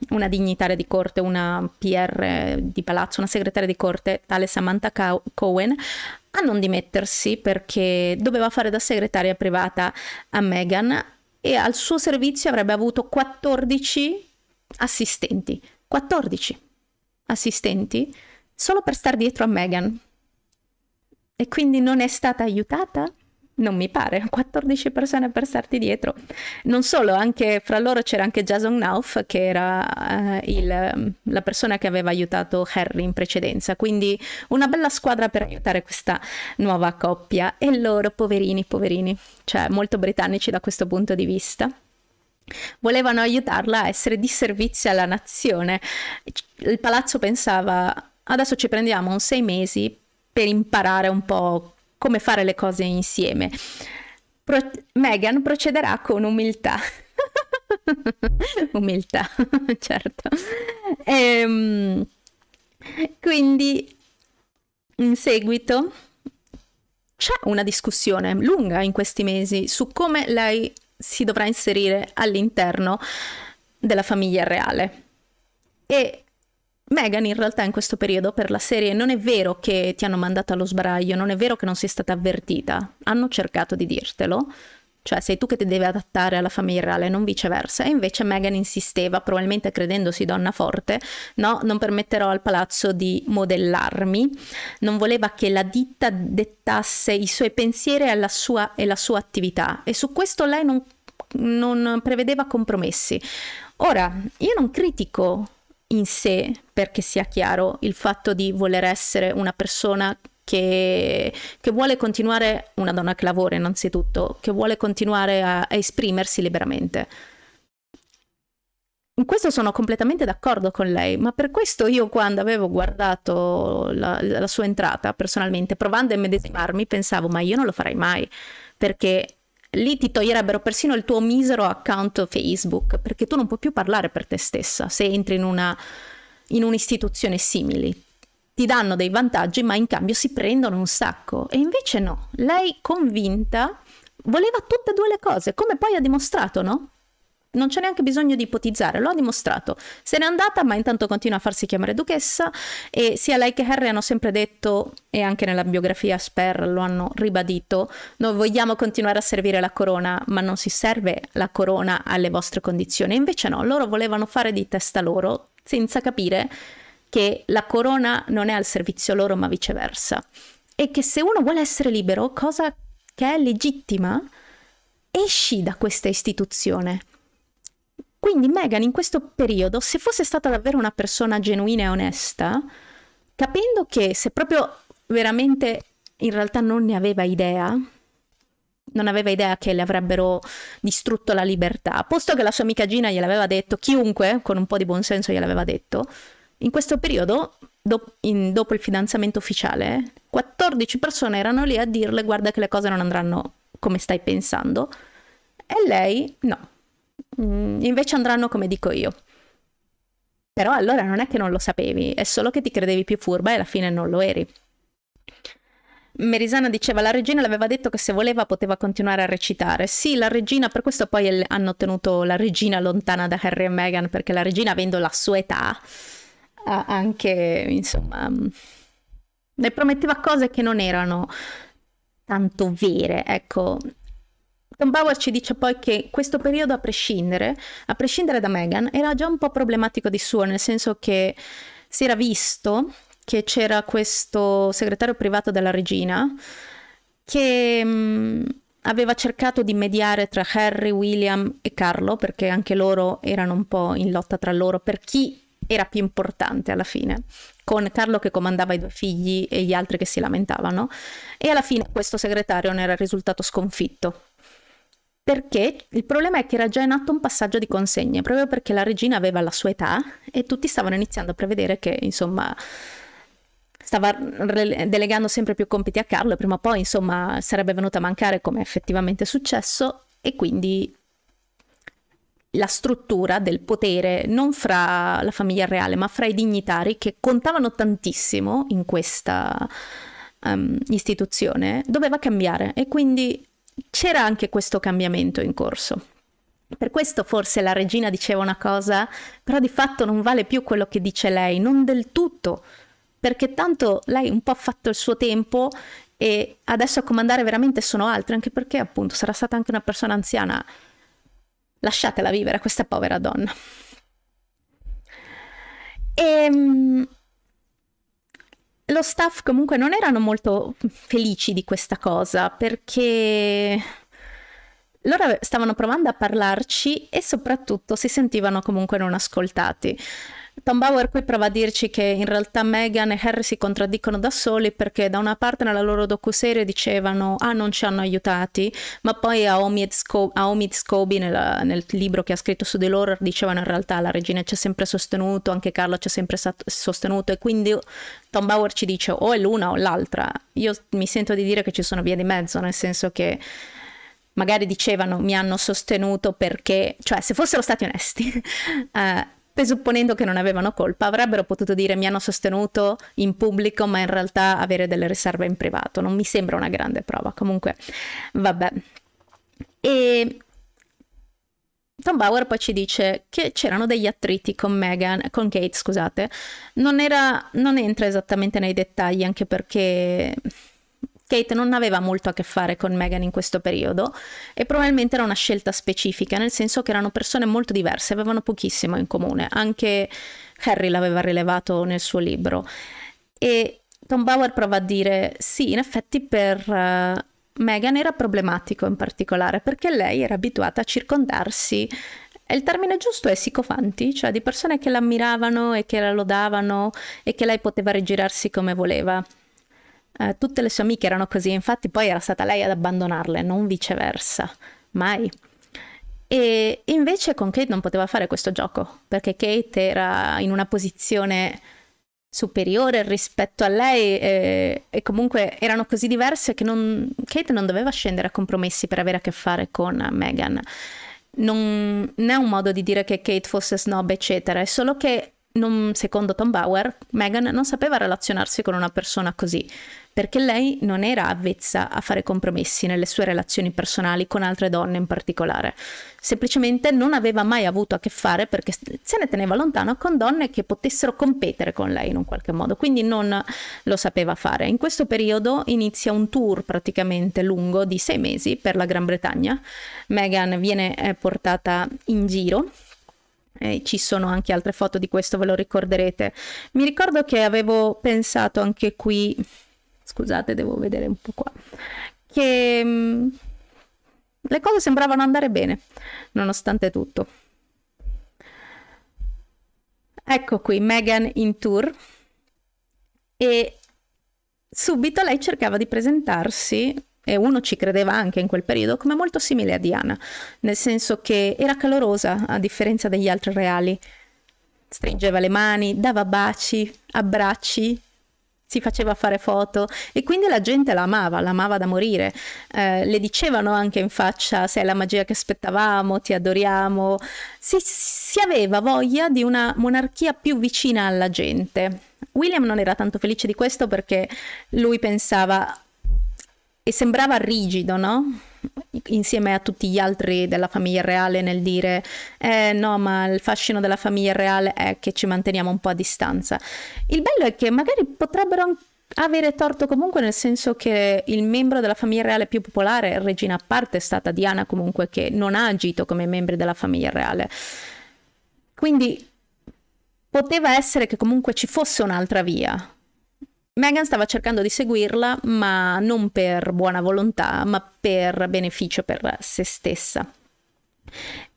una dignitaria di corte, una PR di palazzo, una segretaria di corte, tale Samantha Cohen, a non dimettersi perché doveva fare da segretaria privata a Meghan e al suo servizio avrebbe avuto 14 assistenti. 14 assistenti solo per star dietro a Meghan. E quindi non è stata aiutata? Non mi pare, 14 persone per starti dietro. Non solo, anche fra loro c'era anche Jason Knauf, che era eh, il, mm, la persona che aveva aiutato Harry in precedenza. Quindi una bella squadra per aiutare questa nuova coppia. E loro, poverini, poverini, cioè molto britannici da questo punto di vista volevano aiutarla a essere di servizio alla nazione. Il palazzo pensava, adesso ci prendiamo un sei mesi per imparare un po' come fare le cose insieme. Pro- Megan procederà con umiltà. umiltà, certo. Ehm, quindi in seguito c'è una discussione lunga in questi mesi su come lei si dovrà inserire all'interno della famiglia reale. E Megan in realtà in questo periodo per la serie non è vero che ti hanno mandato allo sbaraglio, non è vero che non sei stata avvertita, hanno cercato di dirtelo, cioè sei tu che ti devi adattare alla famiglia reale, non viceversa, e invece Megan insisteva, probabilmente credendosi donna forte, no, non permetterò al palazzo di modellarmi, non voleva che la ditta dettasse i suoi pensieri sua, e la sua attività e su questo lei non, non prevedeva compromessi. Ora, io non critico in sé, perché sia chiaro, il fatto di voler essere una persona che, che, vuole continuare, una donna che lavora innanzitutto, che vuole continuare a, a esprimersi liberamente. In questo sono completamente d'accordo con lei, ma per questo io quando avevo guardato la, la sua entrata personalmente, provando a immedesimarmi, pensavo ma io non lo farei mai, perché lì ti toglierebbero persino il tuo misero account Facebook, perché tu non puoi più parlare per te stessa se entri in, una, in un'istituzione simile. Ti danno dei vantaggi, ma in cambio si prendono un sacco. E invece no, lei convinta voleva tutte e due le cose, come poi ha dimostrato, no? non c'è neanche bisogno di ipotizzare, lo ha dimostrato. Se n'è andata, ma intanto continua a farsi chiamare duchessa e sia lei che Harry hanno sempre detto, e anche nella biografia Sper lo hanno ribadito, noi vogliamo continuare a servire la corona, ma non si serve la corona alle vostre condizioni. Invece no, loro volevano fare di testa loro, senza capire che la corona non è al servizio loro, ma viceversa. E che se uno vuole essere libero, cosa che è legittima, esci da questa istituzione quindi Meghan in questo periodo, se fosse stata davvero una persona genuina e onesta, capendo che se proprio veramente in realtà non ne aveva idea, non aveva idea che le avrebbero distrutto la libertà, posto che la sua amica Gina gliel'aveva detto, chiunque con un po' di buonsenso gliel'aveva detto, in questo periodo, do in, dopo il fidanzamento ufficiale, 14 persone erano lì a dirle guarda che le cose non andranno come stai pensando e lei no, Mm, invece andranno come dico io. Però allora non è che non lo sapevi, è solo che ti credevi più furba e alla fine non lo eri. Merisana diceva la regina le aveva detto che se voleva poteva continuare a recitare. Sì, la regina, per questo poi hanno tenuto la regina lontana da Harry e Meghan, perché la regina avendo la sua età ha anche, insomma, mm, le prometteva cose che non erano tanto vere, ecco, Tom Bauer ci dice poi che questo periodo, a prescindere, a prescindere da Meghan, era già un po' problematico di suo, nel senso che si era visto che c'era questo segretario privato della regina che mh, mm, aveva cercato di mediare tra Harry, William e Carlo, perché anche loro erano un po' in lotta tra loro per chi era più importante alla fine, con Carlo che comandava i due figli e gli altri che si lamentavano. E alla fine questo segretario ne era risultato sconfitto perché il problema è che era già in atto un passaggio di consegne, proprio perché la regina aveva la sua età e tutti stavano iniziando a prevedere che, insomma, stava delegando sempre più compiti a Carlo e prima o poi, insomma, sarebbe venuta a mancare come effettivamente è successo e quindi la struttura del potere non fra la famiglia reale ma fra i dignitari che contavano tantissimo in questa um, istituzione doveva cambiare e quindi c'era anche questo cambiamento in corso. Per questo forse la regina diceva una cosa, però di fatto non vale più quello che dice lei, non del tutto, perché tanto lei un po' ha fatto il suo tempo e adesso a comandare veramente sono altri, anche perché appunto sarà stata anche una persona anziana. Lasciatela vivere questa povera donna. E ehm, lo staff comunque non erano molto felici di questa cosa perché loro stavano provando a parlarci e soprattutto si sentivano comunque non ascoltati. Tom Bauer qui prova a dirci che in realtà Meghan e Harry si contraddicono da soli perché da una parte nella loro docuserie dicevano ah non ci hanno aiutati, ma poi a Omid, Sco- a Omid Scobie nella, nel libro che ha scritto su di loro dicevano in realtà la regina ci ha sempre sostenuto, anche Carlo ci ha sempre sat- sostenuto e quindi Tom Bauer ci dice o è l'una o l'altra. Io mi sento di dire che ci sono vie di mezzo, nel senso che magari dicevano mi hanno sostenuto perché, cioè se fossero stati onesti, eh, presupponendo che non avevano colpa, avrebbero potuto dire mi hanno sostenuto in pubblico, ma in realtà avere delle riserve in privato. Non mi sembra una grande prova, comunque vabbè. E Tom Bauer poi ci dice che c'erano degli attriti con Meghan, con Kate, scusate. Non, era, non entra esattamente nei dettagli, anche perché Kate non aveva molto a che fare con Meghan in questo periodo e probabilmente era una scelta specifica, nel senso che erano persone molto diverse, avevano pochissimo in comune, anche Harry l'aveva rilevato nel suo libro. E Tom Bauer prova a dire sì, in effetti per uh, Meghan era problematico in particolare perché lei era abituata a circondarsi il termine giusto è sicofanti, cioè di persone che l'ammiravano e che la lodavano e che lei poteva rigirarsi come voleva. Eh, tutte le sue amiche erano così, infatti poi era stata lei ad abbandonarle, non viceversa, mai. E invece con Kate non poteva fare questo gioco, perché Kate era in una posizione superiore rispetto a lei e, e comunque erano così diverse che non, Kate non doveva scendere a compromessi per avere a che fare con Meghan. Non, non è un modo di dire che Kate fosse snob, eccetera, è solo che non, secondo Tom Bauer, Meghan non sapeva relazionarsi con una persona così, perché lei non era avvezza a fare compromessi nelle sue relazioni personali con altre donne in particolare. Semplicemente non aveva mai avuto a che fare perché se ne teneva lontano con donne che potessero competere con lei in un qualche modo, quindi non lo sapeva fare. In questo periodo inizia un tour praticamente lungo di sei mesi per la Gran Bretagna. Meghan viene eh, portata in giro e ci sono anche altre foto di questo, ve lo ricorderete. Mi ricordo che avevo pensato anche qui, scusate, devo vedere un po' qua, che mm, le cose sembravano andare bene, nonostante tutto. Ecco qui Megan in tour e subito lei cercava di presentarsi e uno ci credeva anche in quel periodo, come molto simile a Diana, nel senso che era calorosa a differenza degli altri reali. Stringeva le mani, dava baci, abbracci, si faceva fare foto e quindi la gente la amava, la amava da morire. Eh, le dicevano anche in faccia: Sei la magia che aspettavamo, ti adoriamo. Si, si aveva voglia di una monarchia più vicina alla gente. William non era tanto felice di questo perché lui pensava e sembrava rigido, no? insieme a tutti gli altri della famiglia reale nel dire eh no ma il fascino della famiglia reale è che ci manteniamo un po' a distanza il bello è che magari potrebbero avere torto comunque nel senso che il membro della famiglia reale più popolare regina a parte è stata Diana comunque che non ha agito come membri della famiglia reale quindi poteva essere che comunque ci fosse un'altra via Meghan stava cercando di seguirla, ma non per buona volontà, ma per beneficio per se stessa.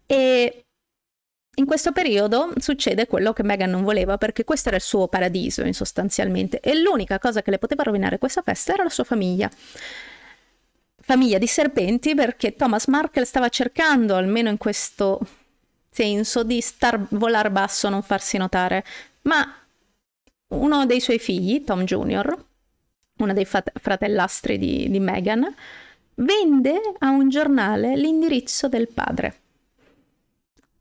E in questo periodo succede quello che Meghan non voleva perché questo era il suo paradiso, sostanzialmente, e l'unica cosa che le poteva rovinare questa festa era la sua famiglia famiglia di serpenti perché Thomas Markle stava cercando, almeno in questo senso, di star volar basso, non farsi notare. Ma uno dei suoi figli, Tom Jr., uno dei fratellastri di, di Meghan, vende a un giornale l'indirizzo del padre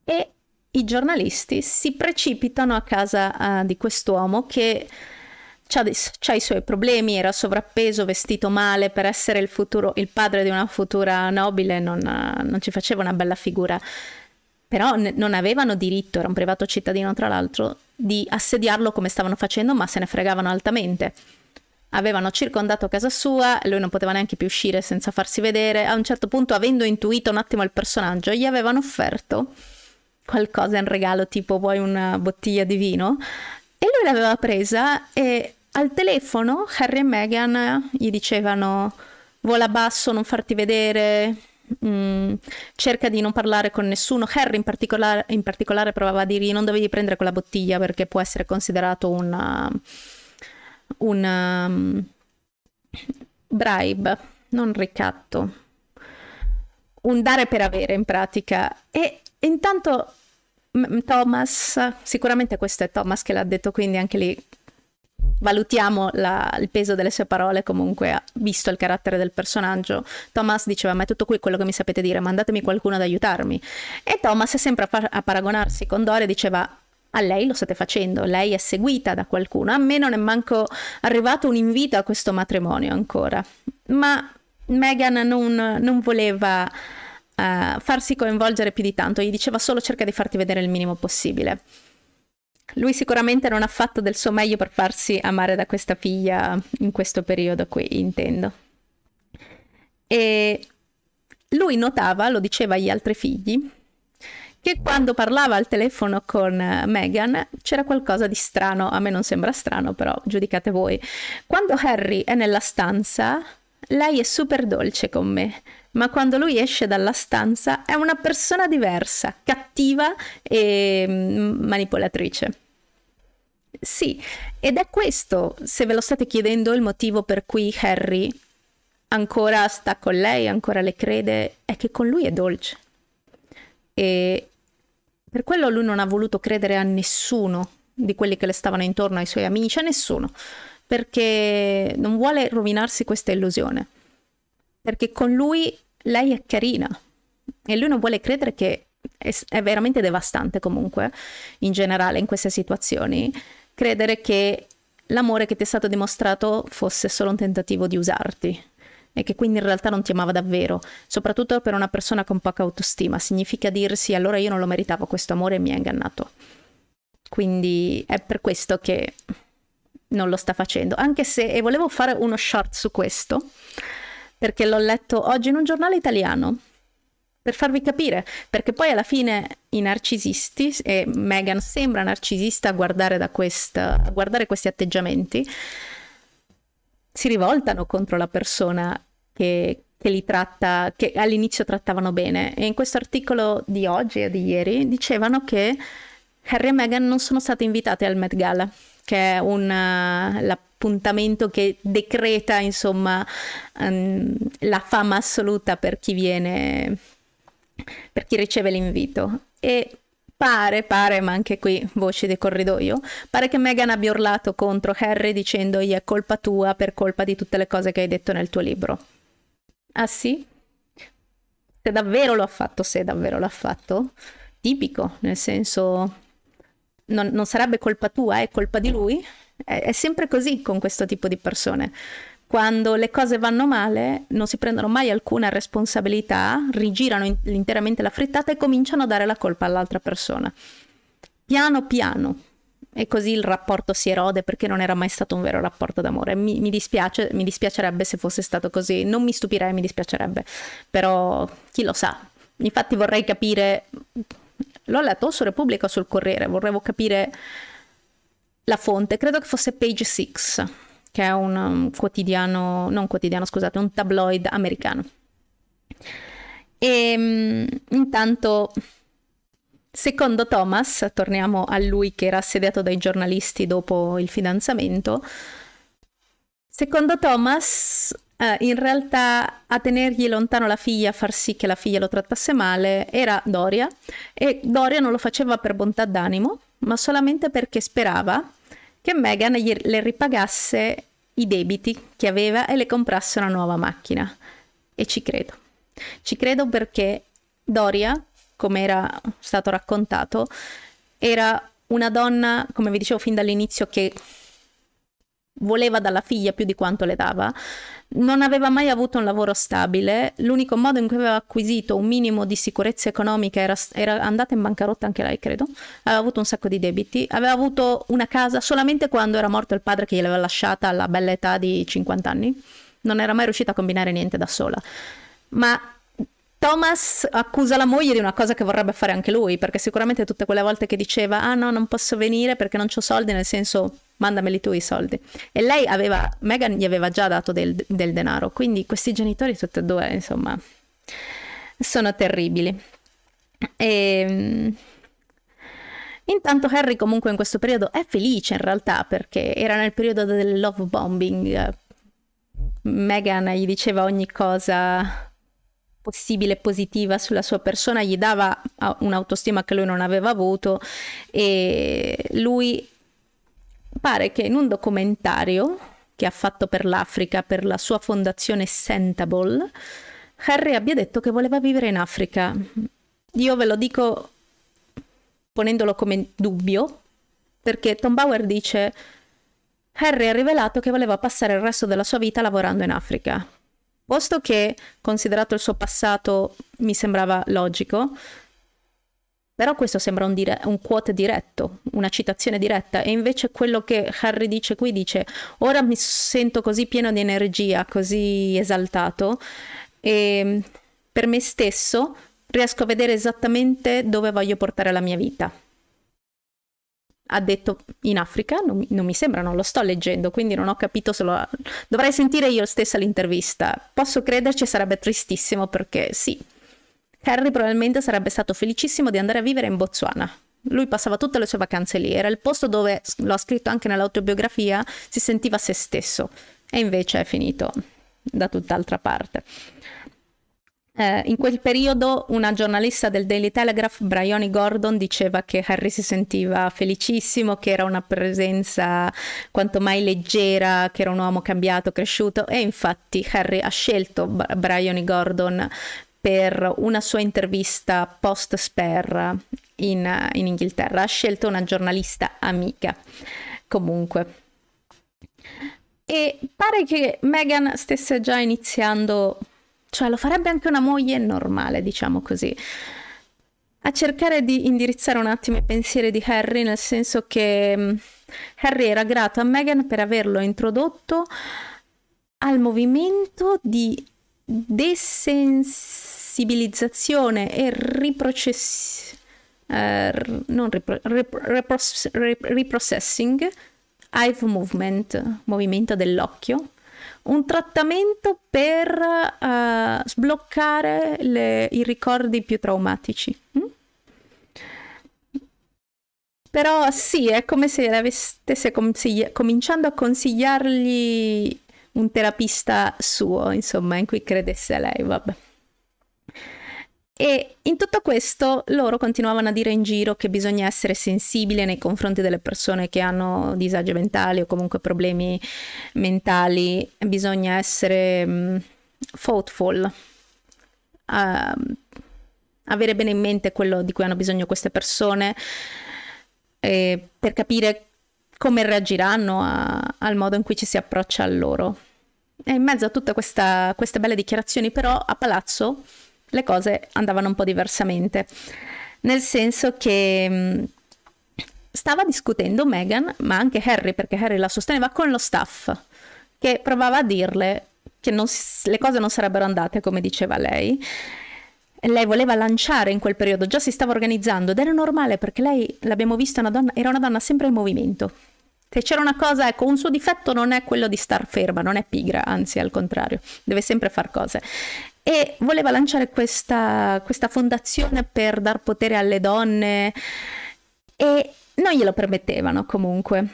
e i giornalisti si precipitano a casa uh, di quest'uomo che ha, i suoi problemi, era sovrappeso, vestito male, per essere il, futuro, il padre di una futura nobile non, non ci faceva una bella figura. Però non avevano diritto, era un privato cittadino tra l'altro, di assediarlo come stavano facendo, ma se ne fregavano altamente. Avevano circondato casa sua, lui non poteva neanche più uscire senza farsi vedere. A un certo punto, avendo intuito un attimo il personaggio, gli avevano offerto qualcosa in regalo, tipo vuoi una bottiglia di vino? E lui l'aveva presa e al telefono Harry e Meghan gli dicevano vola basso, non farti vedere, Mm, cerca di non parlare con nessuno. Harry in particolare, in particolare provava a dirgli non dovevi prendere quella bottiglia perché può essere considerato un... Um, una um, bribe, non ricatto, un dare per avere in pratica. E intanto Thomas, sicuramente questo è Thomas che l'ha detto, quindi anche lì valutiamo la, il peso delle sue parole comunque visto il carattere del personaggio Thomas diceva ma è tutto qui quello che mi sapete dire mandatemi qualcuno ad aiutarmi e Thomas è sempre a, par- a paragonarsi con Dore diceva a lei lo state facendo, lei è seguita da qualcuno, a me non è manco arrivato un invito a questo matrimonio ancora, ma Meghan non, non voleva uh, farsi coinvolgere più di tanto, gli diceva solo cerca di farti vedere il minimo possibile. Lui sicuramente non ha fatto del suo meglio per farsi amare da questa figlia in questo periodo qui, intendo. E lui notava, lo diceva agli altri figli, che quando parlava al telefono con Meghan c'era qualcosa di strano, a me non sembra strano però giudicate voi. Quando Harry è nella stanza, lei è super dolce con me, ma quando lui esce dalla stanza è una persona diversa, cattiva e mm, manipolatrice. Sì, ed è questo, se ve lo state chiedendo, il motivo per cui Harry ancora sta con lei, ancora le crede, è che con lui è dolce. E per quello lui non ha voluto credere a nessuno di quelli che le stavano intorno, ai suoi amici, a nessuno, perché non vuole rovinarsi questa illusione perché con lui lei è carina e lui non vuole credere che è, è veramente devastante comunque in generale in queste situazioni credere che l'amore che ti è stato dimostrato fosse solo un tentativo di usarti e che quindi in realtà non ti amava davvero, soprattutto per una persona con poca autostima, significa dirsi allora io non lo meritavo questo amore e mi ha ingannato. Quindi è per questo che non lo sta facendo, anche se e volevo fare uno short su questo perché l'ho letto oggi in un giornale italiano. Per farvi capire, perché poi alla fine i narcisisti, e Meghan sembra narcisista a guardare, questa, a guardare questi atteggiamenti, si rivoltano contro la persona che, che li tratta, che all'inizio trattavano bene. E in questo articolo di oggi e di ieri dicevano che Harry e Meghan non sono state invitate al Met Gala, che è una, la appuntamento che decreta insomma um, la fama assoluta per chi viene, per chi riceve l'invito. E pare, pare, ma anche qui voci di corridoio, pare che Meghan abbia urlato contro Harry dicendogli è colpa tua per colpa di tutte le cose che hai detto nel tuo libro. Ah sì? Se davvero lo ha fatto, se davvero l'ha fatto, tipico, nel senso non, non sarebbe colpa tua, è colpa di lui, è, è sempre così con questo tipo di persone. Quando le cose vanno male non si prendono mai alcuna responsabilità, rigirano in, interamente la frittata e cominciano a dare la colpa all'altra persona. Piano piano, e così il rapporto si erode perché non era mai stato un vero rapporto d'amore. Mi, mi, dispiace, mi dispiacerebbe se fosse stato così, non mi stupirei, mi dispiacerebbe, però chi lo sa. Infatti vorrei capire, l'ho letto su Repubblica o sul Corriere, vorrevo capire la fonte, credo che fosse Page Six, che è un, um, quotidiano, non quotidiano, scusate, un tabloid americano. E ehm, intanto, secondo Thomas, torniamo a lui che era sediato dai giornalisti dopo il fidanzamento, secondo Thomas Uh, in realtà a tenergli lontano la figlia, a far sì che la figlia lo trattasse male, era Doria e Doria non lo faceva per bontà d'animo, ma solamente perché sperava che Meghan le ripagasse i debiti che aveva e le comprasse una nuova macchina. E ci credo. Ci credo perché Doria, come era stato raccontato, era una donna, come vi dicevo fin dall'inizio, che voleva dalla figlia più di quanto le dava non aveva mai avuto un lavoro stabile, l'unico modo in cui aveva acquisito un minimo di sicurezza economica era, era andata in bancarotta anche lei, credo, aveva avuto un sacco di debiti, aveva avuto una casa solamente quando era morto il padre che gliel'aveva lasciata alla bella età di 50 anni, non era mai riuscita a combinare niente da sola. Ma Thomas accusa la moglie di una cosa che vorrebbe fare anche lui, perché sicuramente tutte quelle volte che diceva ah no, non posso venire perché non ho soldi, nel senso mandameli tu i soldi. E lei aveva, Megan gli aveva già dato del, del denaro, quindi questi genitori tutti e due, insomma, sono terribili. E... Ehm, intanto Harry comunque in questo periodo è felice in realtà perché era nel periodo del love bombing. Megan gli diceva ogni cosa possibile positiva sulla sua persona, gli dava un'autostima che lui non aveva avuto e lui pare che in un documentario che ha fatto per l'Africa, per la sua fondazione Sentable, Harry abbia detto che voleva vivere in Africa. Io ve lo dico ponendolo come dubbio, perché Tom Bauer dice Harry ha rivelato che voleva passare il resto della sua vita lavorando in Africa, Posto che, considerato il suo passato, mi sembrava logico, però questo sembra un, dire- un quote diretto, una citazione diretta, e invece quello che Harry dice qui dice, ora mi sento così pieno di energia, così esaltato, e mm, per me stesso riesco a vedere esattamente dove voglio portare la mia vita ha detto in Africa, non, non, mi sembra, non lo sto leggendo, quindi non ho capito se lo... Dovrei sentire io stessa l'intervista. Posso crederci, sarebbe tristissimo perché sì, Harry probabilmente sarebbe stato felicissimo di andare a vivere in Botswana. Lui passava tutte le sue vacanze lì, era il posto dove, lo ha scritto anche nell'autobiografia, si sentiva se stesso. E invece è finito da tutt'altra parte. Eh, in quel periodo una giornalista del Daily Telegraph, Bryony Gordon, diceva che Harry si sentiva felicissimo, che era una presenza quanto mai leggera, che era un uomo cambiato, cresciuto e infatti Harry ha scelto Bryony Gordon per una sua intervista post sper in, in Inghilterra. Ha scelto una giornalista amica, comunque. E pare che Meghan stesse già iniziando cioè lo farebbe anche una moglie normale, diciamo così. A cercare di indirizzare un attimo i pensieri di Harry, nel senso che mm, Harry era grato a Meghan per averlo introdotto al movimento di desensibilizzazione e riprocess... Eh, non ripro... Ripro... Ripro... riprocessing, Hive Movement, movimento dell'occhio, un trattamento per uh, sbloccare le, i ricordi più traumatici. Mm? Però sì, è come se stesse cominciando a consigliargli un terapista suo, insomma, in cui credesse lei, vabbè. E in tutto questo loro continuavano a dire in giro che bisogna essere sensibili nei confronti delle persone che hanno disagi mentali o comunque problemi mentali, bisogna essere mh, mm, thoughtful, uh, avere bene in mente quello di cui hanno bisogno queste persone eh, per capire come reagiranno a, al modo in cui ci si approccia a loro. E in mezzo a tutte queste belle dichiarazioni però a Palazzo le cose andavano un po' diversamente, nel senso che mm, stava discutendo Meghan, ma anche Harry, perché Harry la sosteneva con lo staff, che provava a dirle che non, le cose non sarebbero andate come diceva lei. Lei voleva lanciare in quel periodo, già si stava organizzando ed era normale perché lei, l'abbiamo vista, una donna, era una donna sempre in movimento. Se c'era una cosa, ecco, un suo difetto non è quello di star ferma, non è pigra, anzi al contrario, deve sempre far cose e voleva lanciare questa, questa fondazione per dar potere alle donne e non glielo permettevano comunque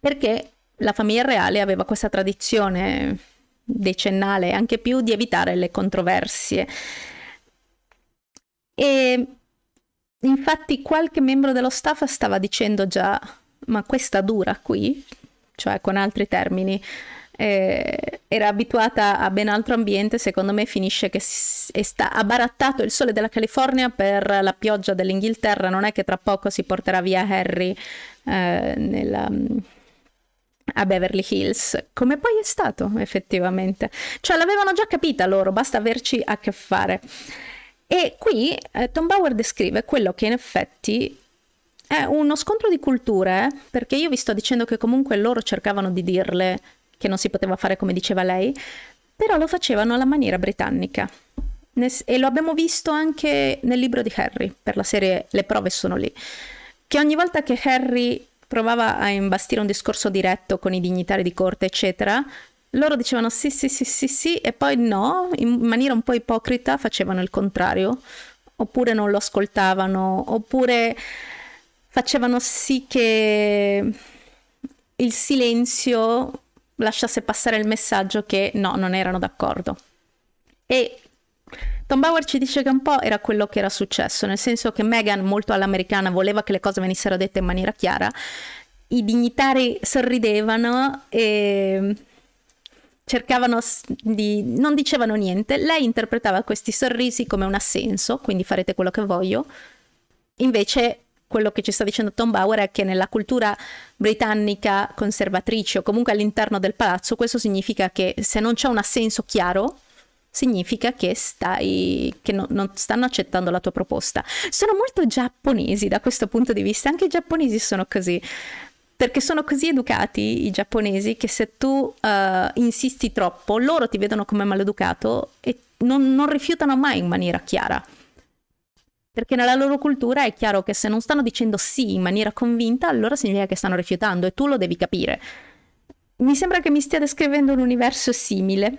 perché la famiglia reale aveva questa tradizione decennale anche più di evitare le controversie e infatti qualche membro dello staff stava dicendo già ma questa dura qui cioè con altri termini eh, era abituata a ben altro ambiente, secondo me finisce che sta, ha barattato il sole della California per la pioggia dell'Inghilterra, non è che tra poco si porterà via Harry eh, nella, a Beverly Hills, come poi è stato effettivamente. Cioè l'avevano già capita loro, basta averci a che fare. E qui eh, Tom Bauer descrive quello che in effetti è uno scontro di culture, perché io vi sto dicendo che comunque loro cercavano di dirle che non si poteva fare come diceva lei, però lo facevano alla maniera britannica. E lo abbiamo visto anche nel libro di Harry, per la serie Le prove sono lì, che ogni volta che Harry provava a imbastire un discorso diretto con i dignitari di corte, eccetera, loro dicevano sì, sì, sì, sì, sì, e poi no, in maniera un po' ipocrita facevano il contrario, oppure non lo ascoltavano, oppure facevano sì che il silenzio lasciasse passare il messaggio che no, non erano d'accordo. E Tom Bauer ci dice che un po' era quello che era successo, nel senso che Meghan, molto all'americana, voleva che le cose venissero dette in maniera chiara, i dignitari sorridevano e cercavano di... non dicevano niente, lei interpretava questi sorrisi come un assenso, quindi farete quello che voglio, invece quello che ci sta dicendo Tom Bauer è che nella cultura britannica conservatrice o comunque all'interno del palazzo questo significa che se non c'è un assenso chiaro significa che stai che no, non stanno accettando la tua proposta. Sono molto giapponesi da questo punto di vista, anche i giapponesi sono così. Perché sono così educati i giapponesi che se tu uh, insisti troppo, loro ti vedono come maleducato e non, non rifiutano mai in maniera chiara perché nella loro cultura è chiaro che se non stanno dicendo sì in maniera convinta, allora significa che stanno rifiutando e tu lo devi capire. Mi sembra che mi stia descrivendo un universo simile.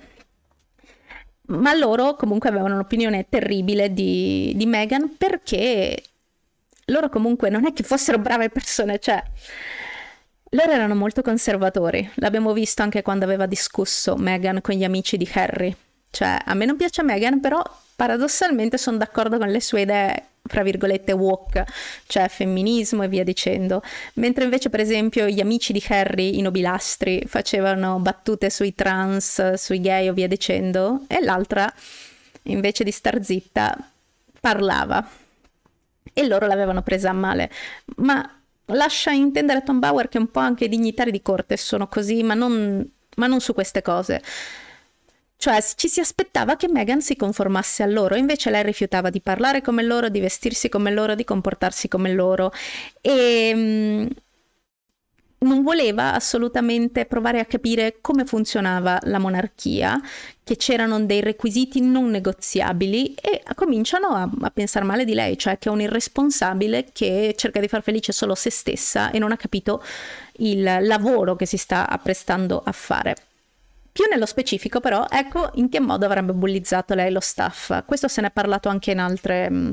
Ma loro comunque avevano un'opinione terribile di, di Meghan perché loro comunque non è che fossero brave persone, cioè loro erano molto conservatori, l'abbiamo visto anche quando aveva discusso Meghan con gli amici di Harry. Cioè, a me non piace Meghan, però paradossalmente sono d'accordo con le sue idee fra virgolette walk, cioè femminismo e via dicendo, mentre invece per esempio gli amici di Harry, i nobilastri, facevano battute sui trans, sui gay o via dicendo, e l'altra invece di star zitta parlava e loro l'avevano presa a male, ma lascia intendere a Tom Bauer che un po' anche i dignitari di corte sono così, ma non, ma non su queste cose. Cioè ci si aspettava che Meghan si conformasse a loro, invece lei rifiutava di parlare come loro, di vestirsi come loro, di comportarsi come loro e ehm, non voleva assolutamente provare a capire come funzionava la monarchia, che c'erano dei requisiti non negoziabili e cominciano a, a pensare male di lei, cioè che è un irresponsabile che cerca di far felice solo se stessa e non ha capito il lavoro che si sta apprestando a fare. Più nello specifico però, ecco in che modo avrebbe bullizzato lei lo staff. Questo se ne è parlato anche in altre... Mm,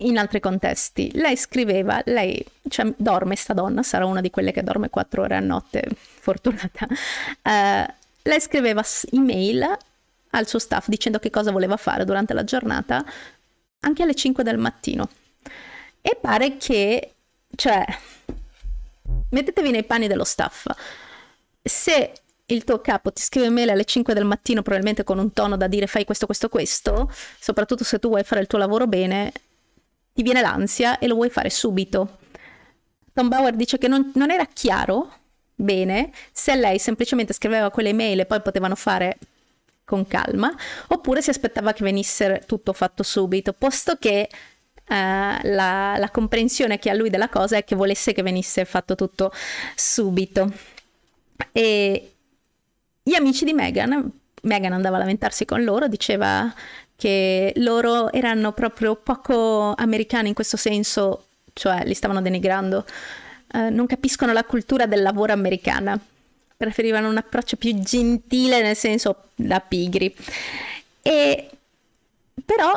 in altri contesti, lei scriveva, lei cioè, dorme, sta donna sarà una di quelle che dorme quattro ore a notte, fortunata. Uh, lei scriveva email al suo staff dicendo che cosa voleva fare durante la giornata anche alle 5 del mattino. E pare che, cioè, mettetevi nei panni dello staff. Se il tuo capo ti scrive mail alle 5 del mattino, probabilmente con un tono da dire fai questo, questo, questo, soprattutto se tu vuoi fare il tuo lavoro bene, ti viene l'ansia e lo vuoi fare subito. Tom Bauer dice che non, non era chiaro bene se lei semplicemente scriveva quelle mail e poi potevano fare con calma, oppure si aspettava che venisse tutto fatto subito, posto che Uh, la, la, comprensione che ha lui della cosa è che volesse che venisse fatto tutto subito. E gli amici di Meghan, Meghan andava a lamentarsi con loro, diceva che loro erano proprio poco americani in questo senso, cioè li stavano denigrando, eh, non capiscono la cultura del lavoro americana, preferivano un approccio più gentile nel senso da pigri. E però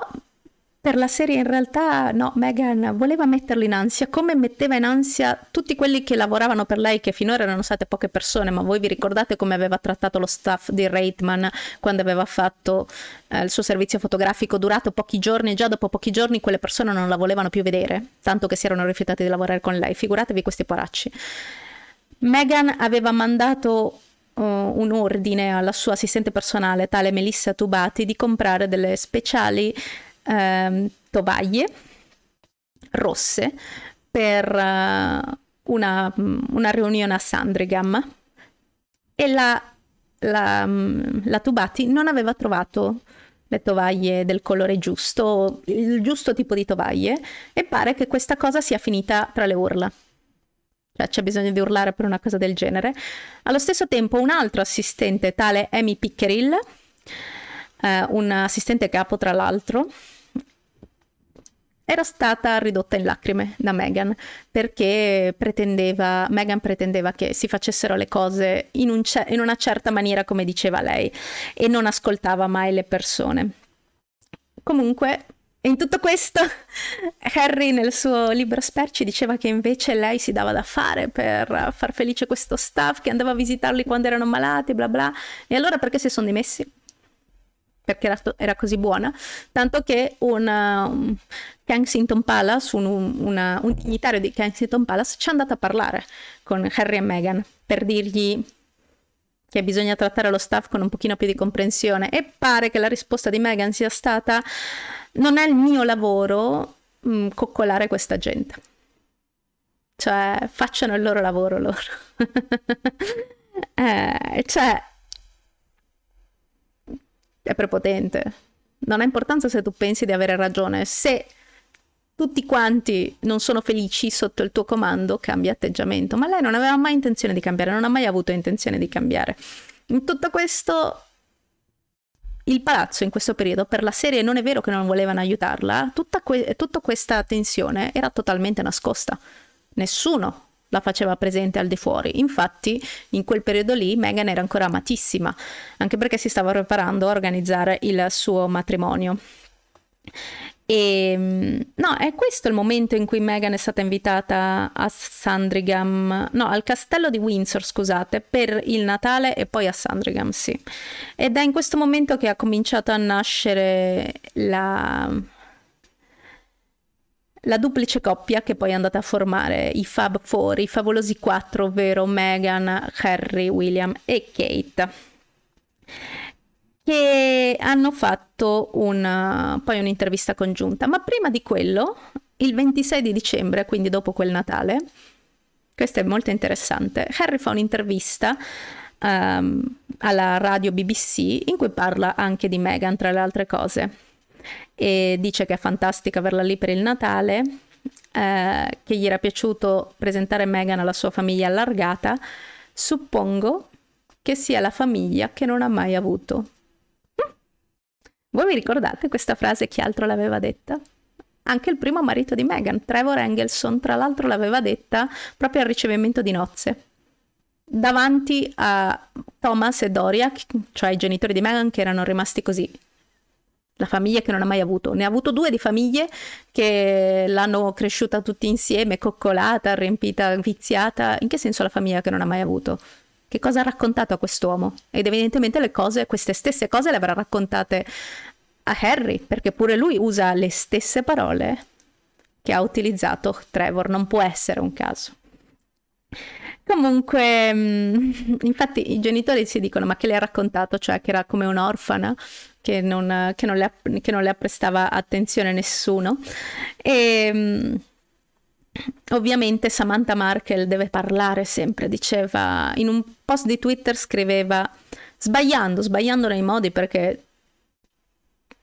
per la serie in realtà no, Meghan voleva metterlo in ansia, come metteva in ansia tutti quelli che lavoravano per lei, che finora erano state poche persone, ma voi vi ricordate come aveva trattato lo staff di Reitman quando aveva fatto eh, il suo servizio fotografico durato pochi giorni e già dopo pochi giorni quelle persone non la volevano più vedere, tanto che si erano rifiutati di lavorare con lei, figuratevi questi paracci. Meghan aveva mandato uh, un ordine alla sua assistente personale, tale Melissa Tubati, di comprare delle speciali ehm, tovaglie rosse per uh, una, mm, una, riunione a Sandringham e la, la, mm, la Tubati non aveva trovato le tovaglie del colore giusto, il giusto tipo di tovaglie e pare che questa cosa sia finita tra le urla. Cioè c'è bisogno di urlare per una cosa del genere. Allo stesso tempo un altro assistente, tale Amy Pickerill, eh, un assistente capo tra l'altro, era stata ridotta in lacrime da Meghan perché pretendeva, Meghan pretendeva che si facessero le cose in, un ce- in una certa maniera come diceva lei e non ascoltava mai le persone. Comunque in tutto questo, Harry nel suo libro Sperci diceva che invece lei si dava da fare per far felice questo staff che andava a visitarli quando erano malati, bla bla. E allora perché si sono dimessi? perché era, era, così buona, tanto che un um, Kensington Palace, un, una, un, dignitario di Kensington Palace ci è andato a parlare con Harry e Meghan per dirgli che bisogna trattare lo staff con un pochino più di comprensione e pare che la risposta di Meghan sia stata non è il mio lavoro mh, mm, coccolare questa gente. Cioè, facciano il loro lavoro loro. eh, cioè, è prepotente. Non ha importanza se tu pensi di avere ragione. Se tutti quanti non sono felici sotto il tuo comando, cambia atteggiamento. Ma lei non aveva mai intenzione di cambiare, non ha mai avuto intenzione di cambiare. In tutto questo, il palazzo in questo periodo, per la serie non è vero che non volevano aiutarla, tutta, que tutta questa tensione era totalmente nascosta. Nessuno la faceva presente al di fuori. Infatti, in quel periodo lì Meghan era ancora amatissima, anche perché si stava preparando a organizzare il suo matrimonio. E ehm, no, è questo il momento in cui Meghan è stata invitata a Sandringham, no, al castello di Windsor, scusate, per il Natale e poi a Sandringham, sì. Ed è in questo momento che ha cominciato a nascere la, la duplice coppia che poi è andata a formare i Fab Four, i favolosi quattro, ovvero Meghan, Harry, William e Kate, che hanno fatto una, poi un'intervista congiunta. Ma prima di quello, il 26 di dicembre, quindi dopo quel Natale, questo è molto interessante, Harry fa un'intervista um, alla radio BBC in cui parla anche di Meghan, tra le altre cose e dice che è fantastica averla lì per il Natale, eh, che gli era piaciuto presentare Meghan alla sua famiglia allargata, suppongo che sia la famiglia che non ha mai avuto. Hm? Voi vi ricordate questa frase? Chi altro l'aveva detta? Anche il primo marito di Meghan, Trevor Engelson, tra l'altro l'aveva detta proprio al ricevimento di nozze davanti a Thomas e Doria, cioè i genitori di Meghan che erano rimasti così la famiglia che non ha mai avuto. Ne ha avuto due di famiglie che l'hanno cresciuta tutti insieme, coccolata, riempita, viziata. In che senso la famiglia che non ha mai avuto? Che cosa ha raccontato a quest'uomo? Ed evidentemente le cose, queste stesse cose le avrà raccontate a Harry, perché pure lui usa le stesse parole che ha utilizzato Trevor, non può essere un caso. Comunque, mm, infatti i genitori si dicono ma che le ha raccontato, cioè che era come un'orfana, che non, che non, le, che non le apprestava attenzione nessuno. E, ehm, Ovviamente Samantha Markel deve parlare sempre, diceva in un post di Twitter scriveva sbagliando, sbagliando nei modi perché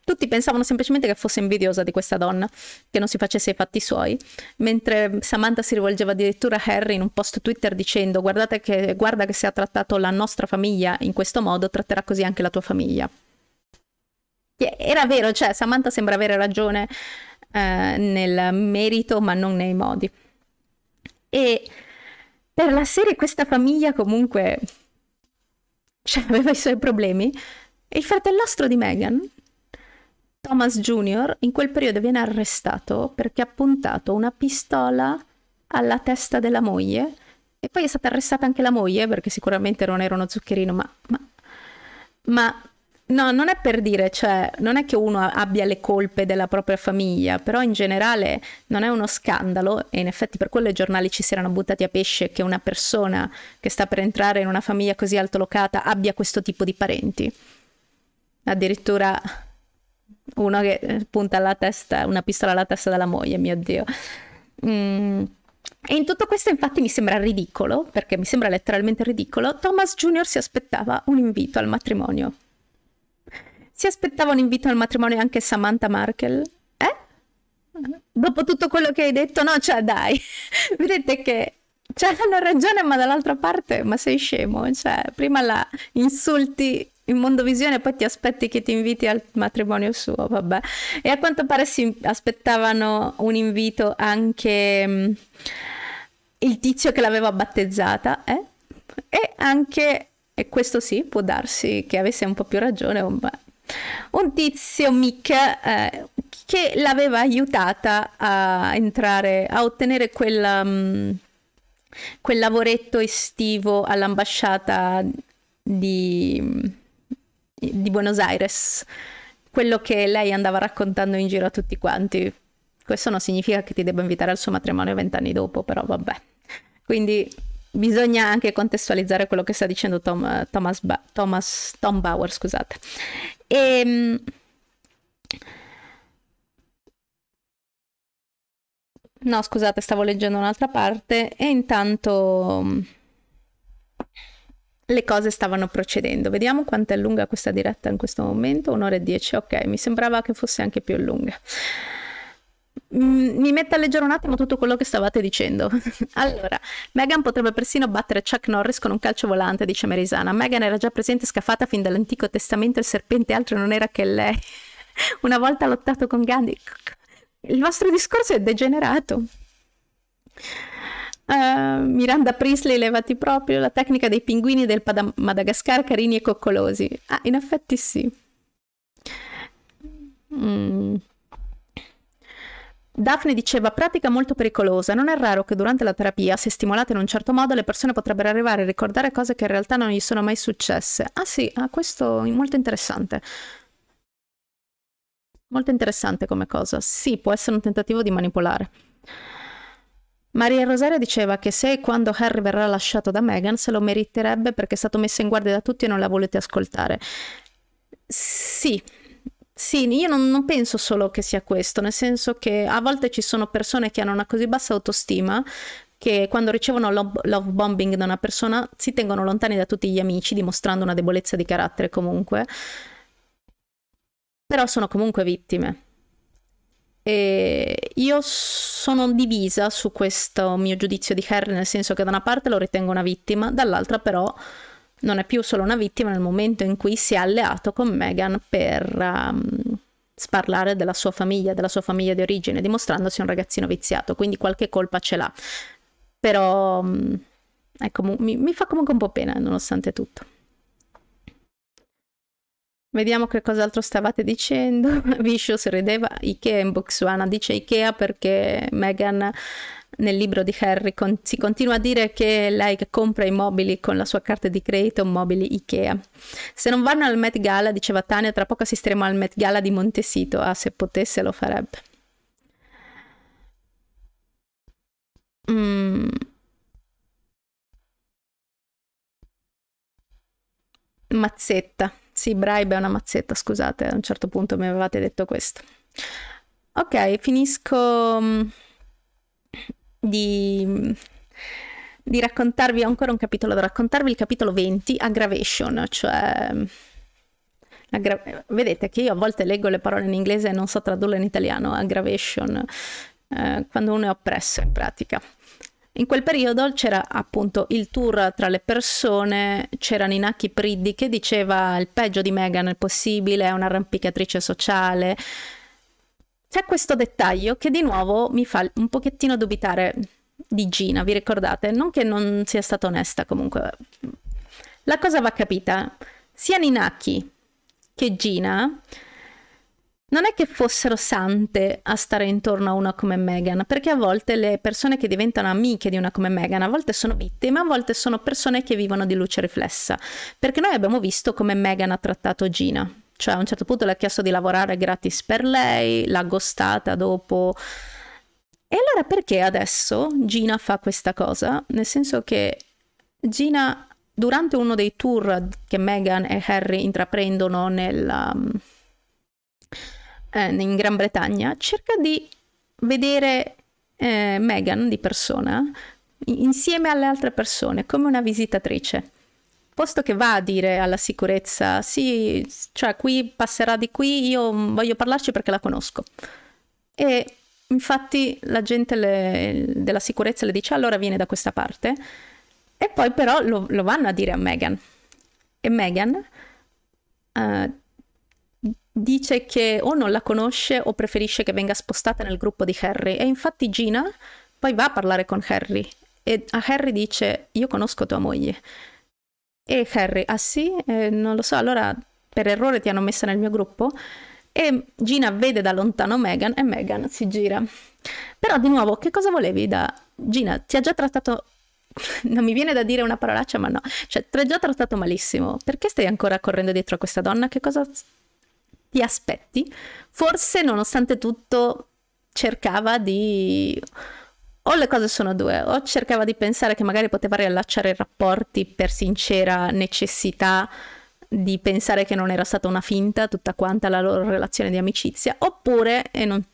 tutti pensavano semplicemente che fosse invidiosa di questa donna, che non si facesse i fatti suoi, mentre Samantha si rivolgeva addirittura a Harry in un post Twitter dicendo guardate che, guarda che se ha trattato la nostra famiglia in questo modo, tratterà così anche la tua famiglia. Era vero, cioè Samantha sembra avere ragione eh, nel merito ma non nei modi. E per la serie questa famiglia comunque cioè, aveva i suoi problemi. Il fratellastro di Meghan, Thomas Jr., in quel periodo viene arrestato perché ha puntato una pistola alla testa della moglie e poi è stata arrestata anche la moglie perché sicuramente non era uno zuccherino, ma, ma, ma No, non è per dire, cioè, non è che uno abbia le colpe della propria famiglia, però in generale non è uno scandalo e in effetti per quello i giornali ci si erano buttati a pesce che una persona che sta per entrare in una famiglia così altolocata abbia questo tipo di parenti. Addirittura uno che eh, punta alla testa, una pistola alla testa della moglie, mio Dio. Mm. E in tutto questo infatti mi sembra ridicolo, perché mi sembra letteralmente ridicolo, Thomas Jr. si aspettava un invito al matrimonio. Si aspettava un invito al matrimonio anche Samantha Markle? Eh? Dopo tutto quello che hai detto, no, cioè dai, vedete che cioè, hanno ragione, ma dall'altra parte, ma sei scemo, cioè prima la insulti in mondovisione poi ti aspetti che ti inviti al matrimonio suo, vabbè. E a quanto pare si aspettavano un invito anche um, il tizio che l'aveva battezzata, eh? E anche, e questo sì, può darsi che avesse un po' più ragione, ma un tizio Mick eh, che l'aveva aiutata a entrare, a ottenere quella, mh, mm, quel lavoretto estivo all'ambasciata di, di Buenos Aires, quello che lei andava raccontando in giro a tutti quanti. Questo non significa che ti debba invitare al suo matrimonio vent'anni dopo, però vabbè. Quindi bisogna anche contestualizzare quello che sta dicendo Tom, eh, Thomas, ba Thomas Tom Bauer, scusate. E... Ehm, no, scusate, stavo leggendo un'altra parte e intanto mm, le cose stavano procedendo. Vediamo quanto è lunga questa diretta in questo momento, un'ora e dieci, ok, mi sembrava che fosse anche più lunga. Mm, mi metto a leggere un attimo tutto quello che stavate dicendo. allora, Megan potrebbe persino battere Chuck Norris con un calcio volante, dice Marisana. Megan era già presente scafata fin dall'Antico Testamento, il serpente altro non era che lei. Una volta lottato con Gandhi. Il vostro discorso è degenerato. Uh, Miranda Priestley, levati proprio la tecnica dei pinguini del Pada Madagascar, carini e coccolosi. Ah, in effetti sì. Mm. Daphne diceva pratica molto pericolosa, non è raro che durante la terapia, se stimolate in un certo modo, le persone potrebbero arrivare a ricordare cose che in realtà non gli sono mai successe. Ah sì, ah, questo è molto interessante. Molto interessante come cosa. Sì, può essere un tentativo di manipolare. Maria Rosaria diceva che se e quando Harry verrà lasciato da Meghan se lo meriterebbe perché è stato messo in guardia da tutti e non l'ha voluto ascoltare. Sì, sì, io non, non, penso solo che sia questo, nel senso che a volte ci sono persone che hanno una così bassa autostima che quando ricevono love, love bombing da una persona si tengono lontani da tutti gli amici, dimostrando una debolezza di carattere comunque, però sono comunque vittime. E io sono divisa su questo mio giudizio di Harry, nel senso che da una parte lo ritengo una vittima, dall'altra però non è più solo una vittima nel momento in cui si è alleato con Meghan per um, sparlare della sua famiglia, della sua famiglia di origine, dimostrandosi un ragazzino viziato, quindi qualche colpa ce l'ha. Però um, ecco, mi, mi fa comunque un po' pena eh, nonostante tutto. Vediamo che cos'altro stavate dicendo. Vicious rideva Ikea in Botswana. Dice Ikea perché Meghan nel libro di Harry con si continua a dire che lei compra i mobili con la sua carta di credito, mobili Ikea. Se non vanno al Met Gala, diceva Tania, tra poco assisteremo al Met Gala di Montesito, ah se potesse lo farebbe. Mm. Mazzetta. Sì, bribe è una mazzetta, scusate, a un certo punto mi avevate detto questo. Ok, finisco mm, di, di raccontarvi, ho ancora un capitolo da raccontarvi, il capitolo 20, aggravation, cioè... Aggra- vedete che io a volte leggo le parole in inglese e non so tradurle in italiano, aggravation, eh, quando uno è oppresso in pratica. In quel periodo c'era appunto il tour tra le persone, c'era Ninaki Priddi che diceva il peggio di Meghan è possibile, è un'arrampicatrice sociale, c'è questo dettaglio che di nuovo mi fa un pochettino dubitare di Gina, vi ricordate? Non che non sia stata onesta comunque. La cosa va capita. Sia Ninaki che Gina non è che fossero sante a stare intorno a una come Megan, perché a volte le persone che diventano amiche di una come Megan, a volte sono vittime, a volte sono persone che vivono di luce riflessa, perché noi abbiamo visto come Megan ha trattato Gina. Cioè a un certo punto le ha chiesto di lavorare gratis per lei, l'ha gostata dopo. E allora perché adesso Gina fa questa cosa? Nel senso che Gina durante uno dei tour che Meghan e Harry intraprendono nella, eh, in Gran Bretagna, cerca di vedere eh, Meghan di persona insieme alle altre persone, come una visitatrice posto che va a dire alla sicurezza, sì, cioè qui passerà di qui, io voglio parlarci perché la conosco. E infatti la gente le, della sicurezza le dice allora viene da questa parte e poi però lo, lo vanno a dire a Megan. E Megan uh, eh, dice che o non la conosce o preferisce che venga spostata nel gruppo di Harry. E infatti Gina poi va a parlare con Harry e a Harry dice io conosco tua moglie. E Harry, ah sì? Eh, non lo so, allora per errore ti hanno messa nel mio gruppo? E Gina vede da lontano Megan e Megan si gira. Però di nuovo, che cosa volevi da Gina? Ti ha già trattato non mi viene da dire una parolaccia, ma no, cioè ti ha già trattato malissimo. Perché stai ancora correndo dietro a questa donna? Che cosa ti aspetti? Forse nonostante tutto cercava di o le cose sono due, o cercava di pensare che magari poteva riallacciare i rapporti per sincera necessità di pensare che non era stata una finta tutta quanta la loro relazione di amicizia, oppure, e non...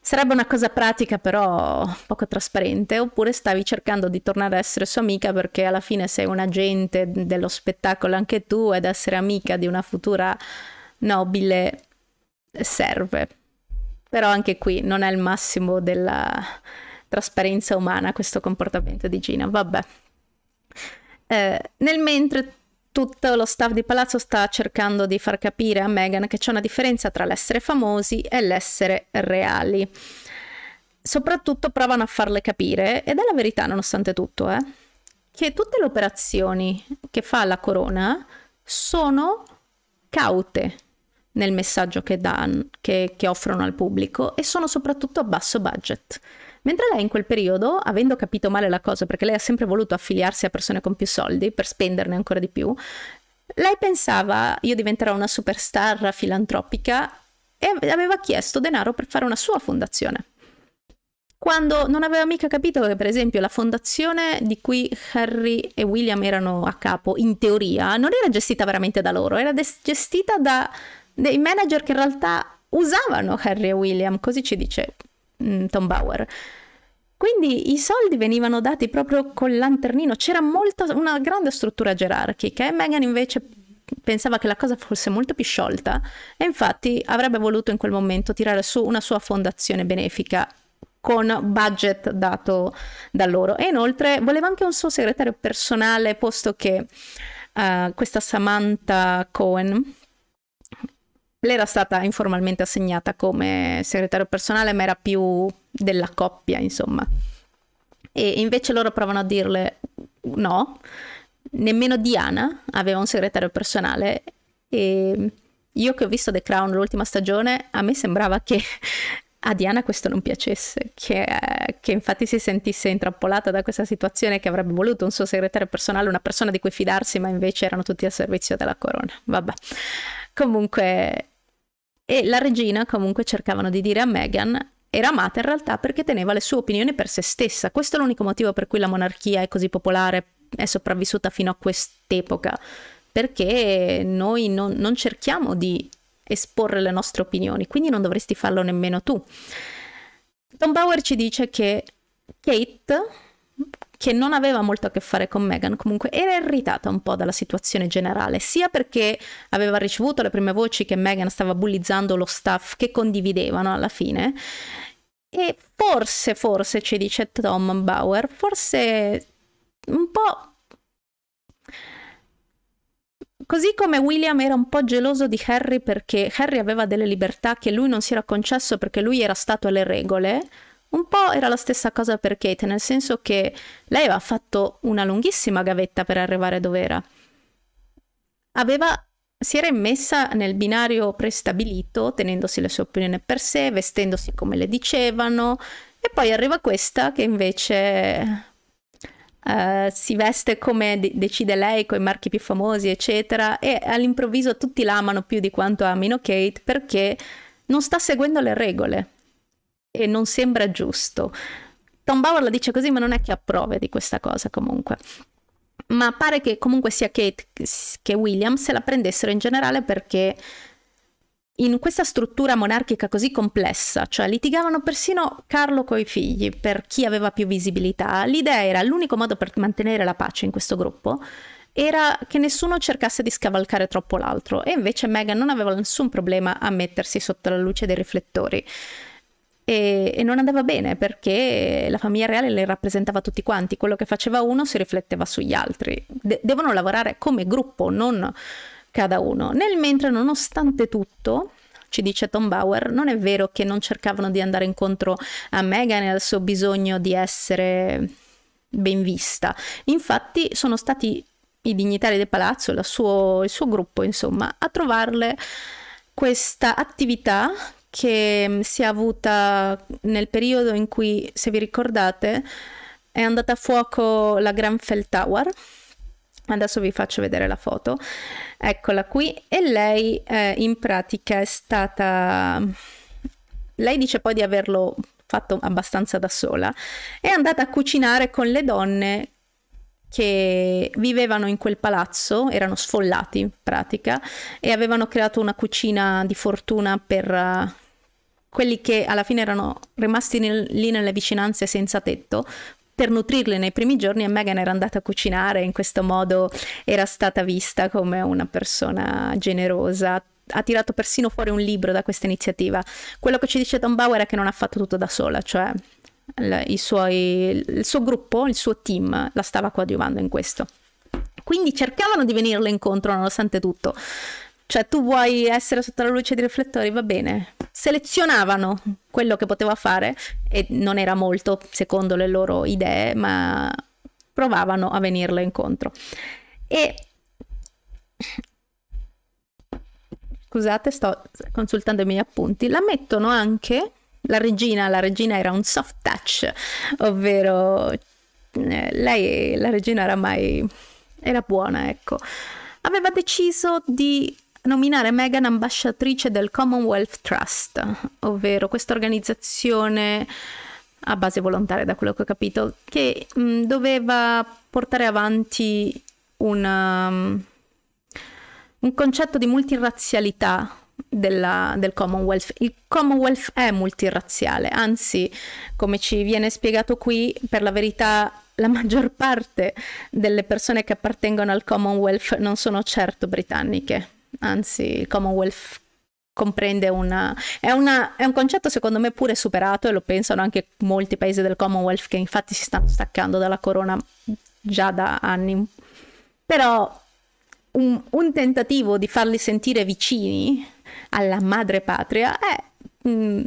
sarebbe una cosa pratica però poco trasparente, oppure stavi cercando di tornare a essere sua amica perché alla fine sei un agente dello spettacolo anche tu ed essere amica di una futura nobile serve però anche qui non è il massimo della trasparenza umana questo comportamento di Gina, vabbè. Eh, nel mentre tutto lo staff di palazzo sta cercando di far capire a Meghan che c'è una differenza tra l'essere famosi e l'essere reali. Soprattutto provano a farle capire, ed è la verità nonostante tutto, eh, che tutte le operazioni che fa la corona sono caute, nel messaggio che, dan, che, che offrono al pubblico e sono soprattutto a basso budget. Mentre lei in quel periodo, avendo capito male la cosa, perché lei ha sempre voluto affiliarsi a persone con più soldi per spenderne ancora di più, lei pensava io diventerò una superstar filantropica e aveva chiesto denaro per fare una sua fondazione. Quando non aveva mica capito che, per esempio, la fondazione di cui Harry e William erano a capo, in teoria, non era gestita veramente da loro, era gestita da dei manager che in realtà usavano Harry e William, così ci dice mm, Tom Bauer. Quindi i soldi venivano dati proprio col lanternino, c'era molta, una grande struttura gerarchica e Meghan invece pensava che la cosa fosse molto più sciolta e infatti avrebbe voluto in quel momento tirare su una sua fondazione benefica con budget dato da loro e inoltre voleva anche un suo segretario personale posto che uh, questa Samantha Cohen le era stata informalmente assegnata come segretario personale, ma era più della coppia, insomma. E invece loro provano a dirle no, nemmeno Diana aveva un segretario personale e io che ho visto The Crown l'ultima stagione, a me sembrava che a Diana questo non piacesse, che, che, infatti si sentisse intrappolata da questa situazione, che avrebbe voluto un suo segretario personale, una persona di cui fidarsi, ma invece erano tutti al servizio della corona. Vabbè. Comunque, e la regina comunque cercavano di dire a Meghan era amata in realtà perché teneva le sue opinioni per se stessa. Questo è l'unico motivo per cui la monarchia è così popolare, è sopravvissuta fino a quest'epoca, perché noi non, non cerchiamo di esporre le nostre opinioni, quindi non dovresti farlo nemmeno tu. Tom Bauer ci dice che Kate che non aveva molto a che fare con Meghan, comunque era irritata un po' dalla situazione generale, sia perché aveva ricevuto le prime voci che Meghan stava bullizzando lo staff che condividevano alla fine. E forse, forse, ci dice Tom Bauer, forse un po'... Così come William era un po' geloso di Harry perché Harry aveva delle libertà che lui non si era concesso perché lui era stato alle regole, un po' era la stessa cosa per Kate, nel senso che lei aveva fatto una lunghissima gavetta per arrivare dove era. Aveva, si era immessa nel binario prestabilito, tenendosi le sue opinioni per sé, vestendosi come le dicevano, e poi arriva questa che invece Uh, si veste come de decide lei, con i marchi più famosi, eccetera, e all'improvviso tutti l'amano più di quanto amino Kate perché non sta seguendo le regole e non sembra giusto. Tom Bauer la dice così, ma non è che ha di questa cosa comunque. Ma pare che comunque sia Kate che William se la prendessero in generale perché in questa struttura monarchica così complessa, cioè litigavano persino Carlo coi figli per chi aveva più visibilità, l'idea era l'unico modo per mantenere la pace in questo gruppo era che nessuno cercasse di scavalcare troppo l'altro e invece Meghan non aveva nessun problema a mettersi sotto la luce dei riflettori e, e, non andava bene perché la famiglia reale le rappresentava tutti quanti, quello che faceva uno si rifletteva sugli altri. De- devono lavorare come gruppo, non cada uno. Nel mentre, nonostante tutto, ci dice Tom Bauer, non è vero che non cercavano di andare incontro a Meghan e al suo bisogno di essere ben vista. Infatti sono stati i dignitari del palazzo, suo, il suo gruppo, insomma, a trovarle questa attività che mm, si è avuta nel periodo in cui, se vi ricordate, è andata a fuoco la Grenfell Tower. Adesso vi faccio vedere la foto. Eccola qui. E lei eh, in pratica è stata... Lei dice poi di averlo fatto abbastanza da sola. È andata a cucinare con le donne che vivevano in quel palazzo, erano sfollati in pratica, e avevano creato una cucina di fortuna per eh, quelli che alla fine erano rimasti nel, lì nelle vicinanze senza tetto. Per nutrirle nei primi giorni e Megan era andata a cucinare, in questo modo era stata vista come una persona generosa, ha tirato persino fuori un libro da questa iniziativa. Quello che ci dice Don Bauer è che non ha fatto tutto da sola, cioè i suoi, il suo gruppo, il suo team la stava coadiuvando in questo. Quindi cercavano di venirle incontro nonostante tutto. Cioè, tu vuoi essere sotto la luce dei riflettori, va bene. Selezionavano quello che poteva fare e non era molto secondo le loro idee, ma provavano a venirle incontro. E scusate, sto consultando i miei appunti. La mettono anche la regina, la regina era un soft touch, ovvero eh, lei, la regina era mai, era buona, ecco. Aveva deciso di nominare Meghan ambasciatrice del Commonwealth Trust, ovvero questa organizzazione a base volontaria, da quello che ho capito, che mh, mm, doveva portare avanti una, um, un concetto di multirazzialità della, del Commonwealth. Il Commonwealth è multirazziale, anzi, come ci viene spiegato qui, per la verità la maggior parte delle persone che appartengono al Commonwealth non sono certo britanniche, anzi il Commonwealth comprende una è, una... è un concetto secondo me pure superato e lo pensano anche molti paesi del Commonwealth che infatti si stanno staccando dalla corona già da anni. Però un, un tentativo di farli sentire vicini alla madre patria è eh, mh, mm,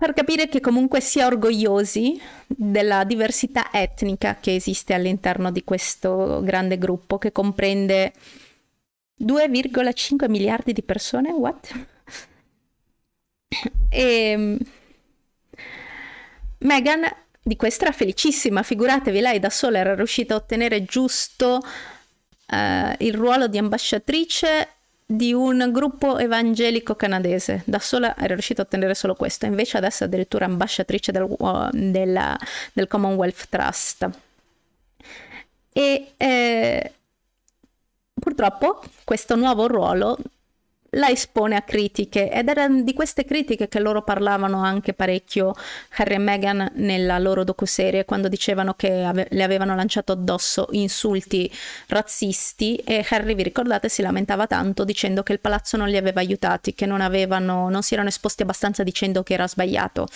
per capire che comunque si è orgogliosi della diversità etnica che esiste all'interno di questo grande gruppo che comprende 2,5 miliardi di persone, what? E mm, Megan di questa era felicissima, figuratevi, lei da sola era riuscita a ottenere giusto uh, il ruolo di ambasciatrice di un gruppo evangelico canadese. Da sola era riuscita a ottenere solo questo, invece adesso è addirittura ambasciatrice del, uh, della, del Commonwealth Trust. E eh, purtroppo questo nuovo ruolo la espone a critiche ed erano di queste critiche che loro parlavano anche parecchio Harry e Meghan nella loro docuserie quando dicevano che ave le avevano lanciato addosso insulti razzisti e Harry vi ricordate si lamentava tanto dicendo che il palazzo non li aveva aiutati, che non avevano non si erano esposti abbastanza dicendo che era sbagliato.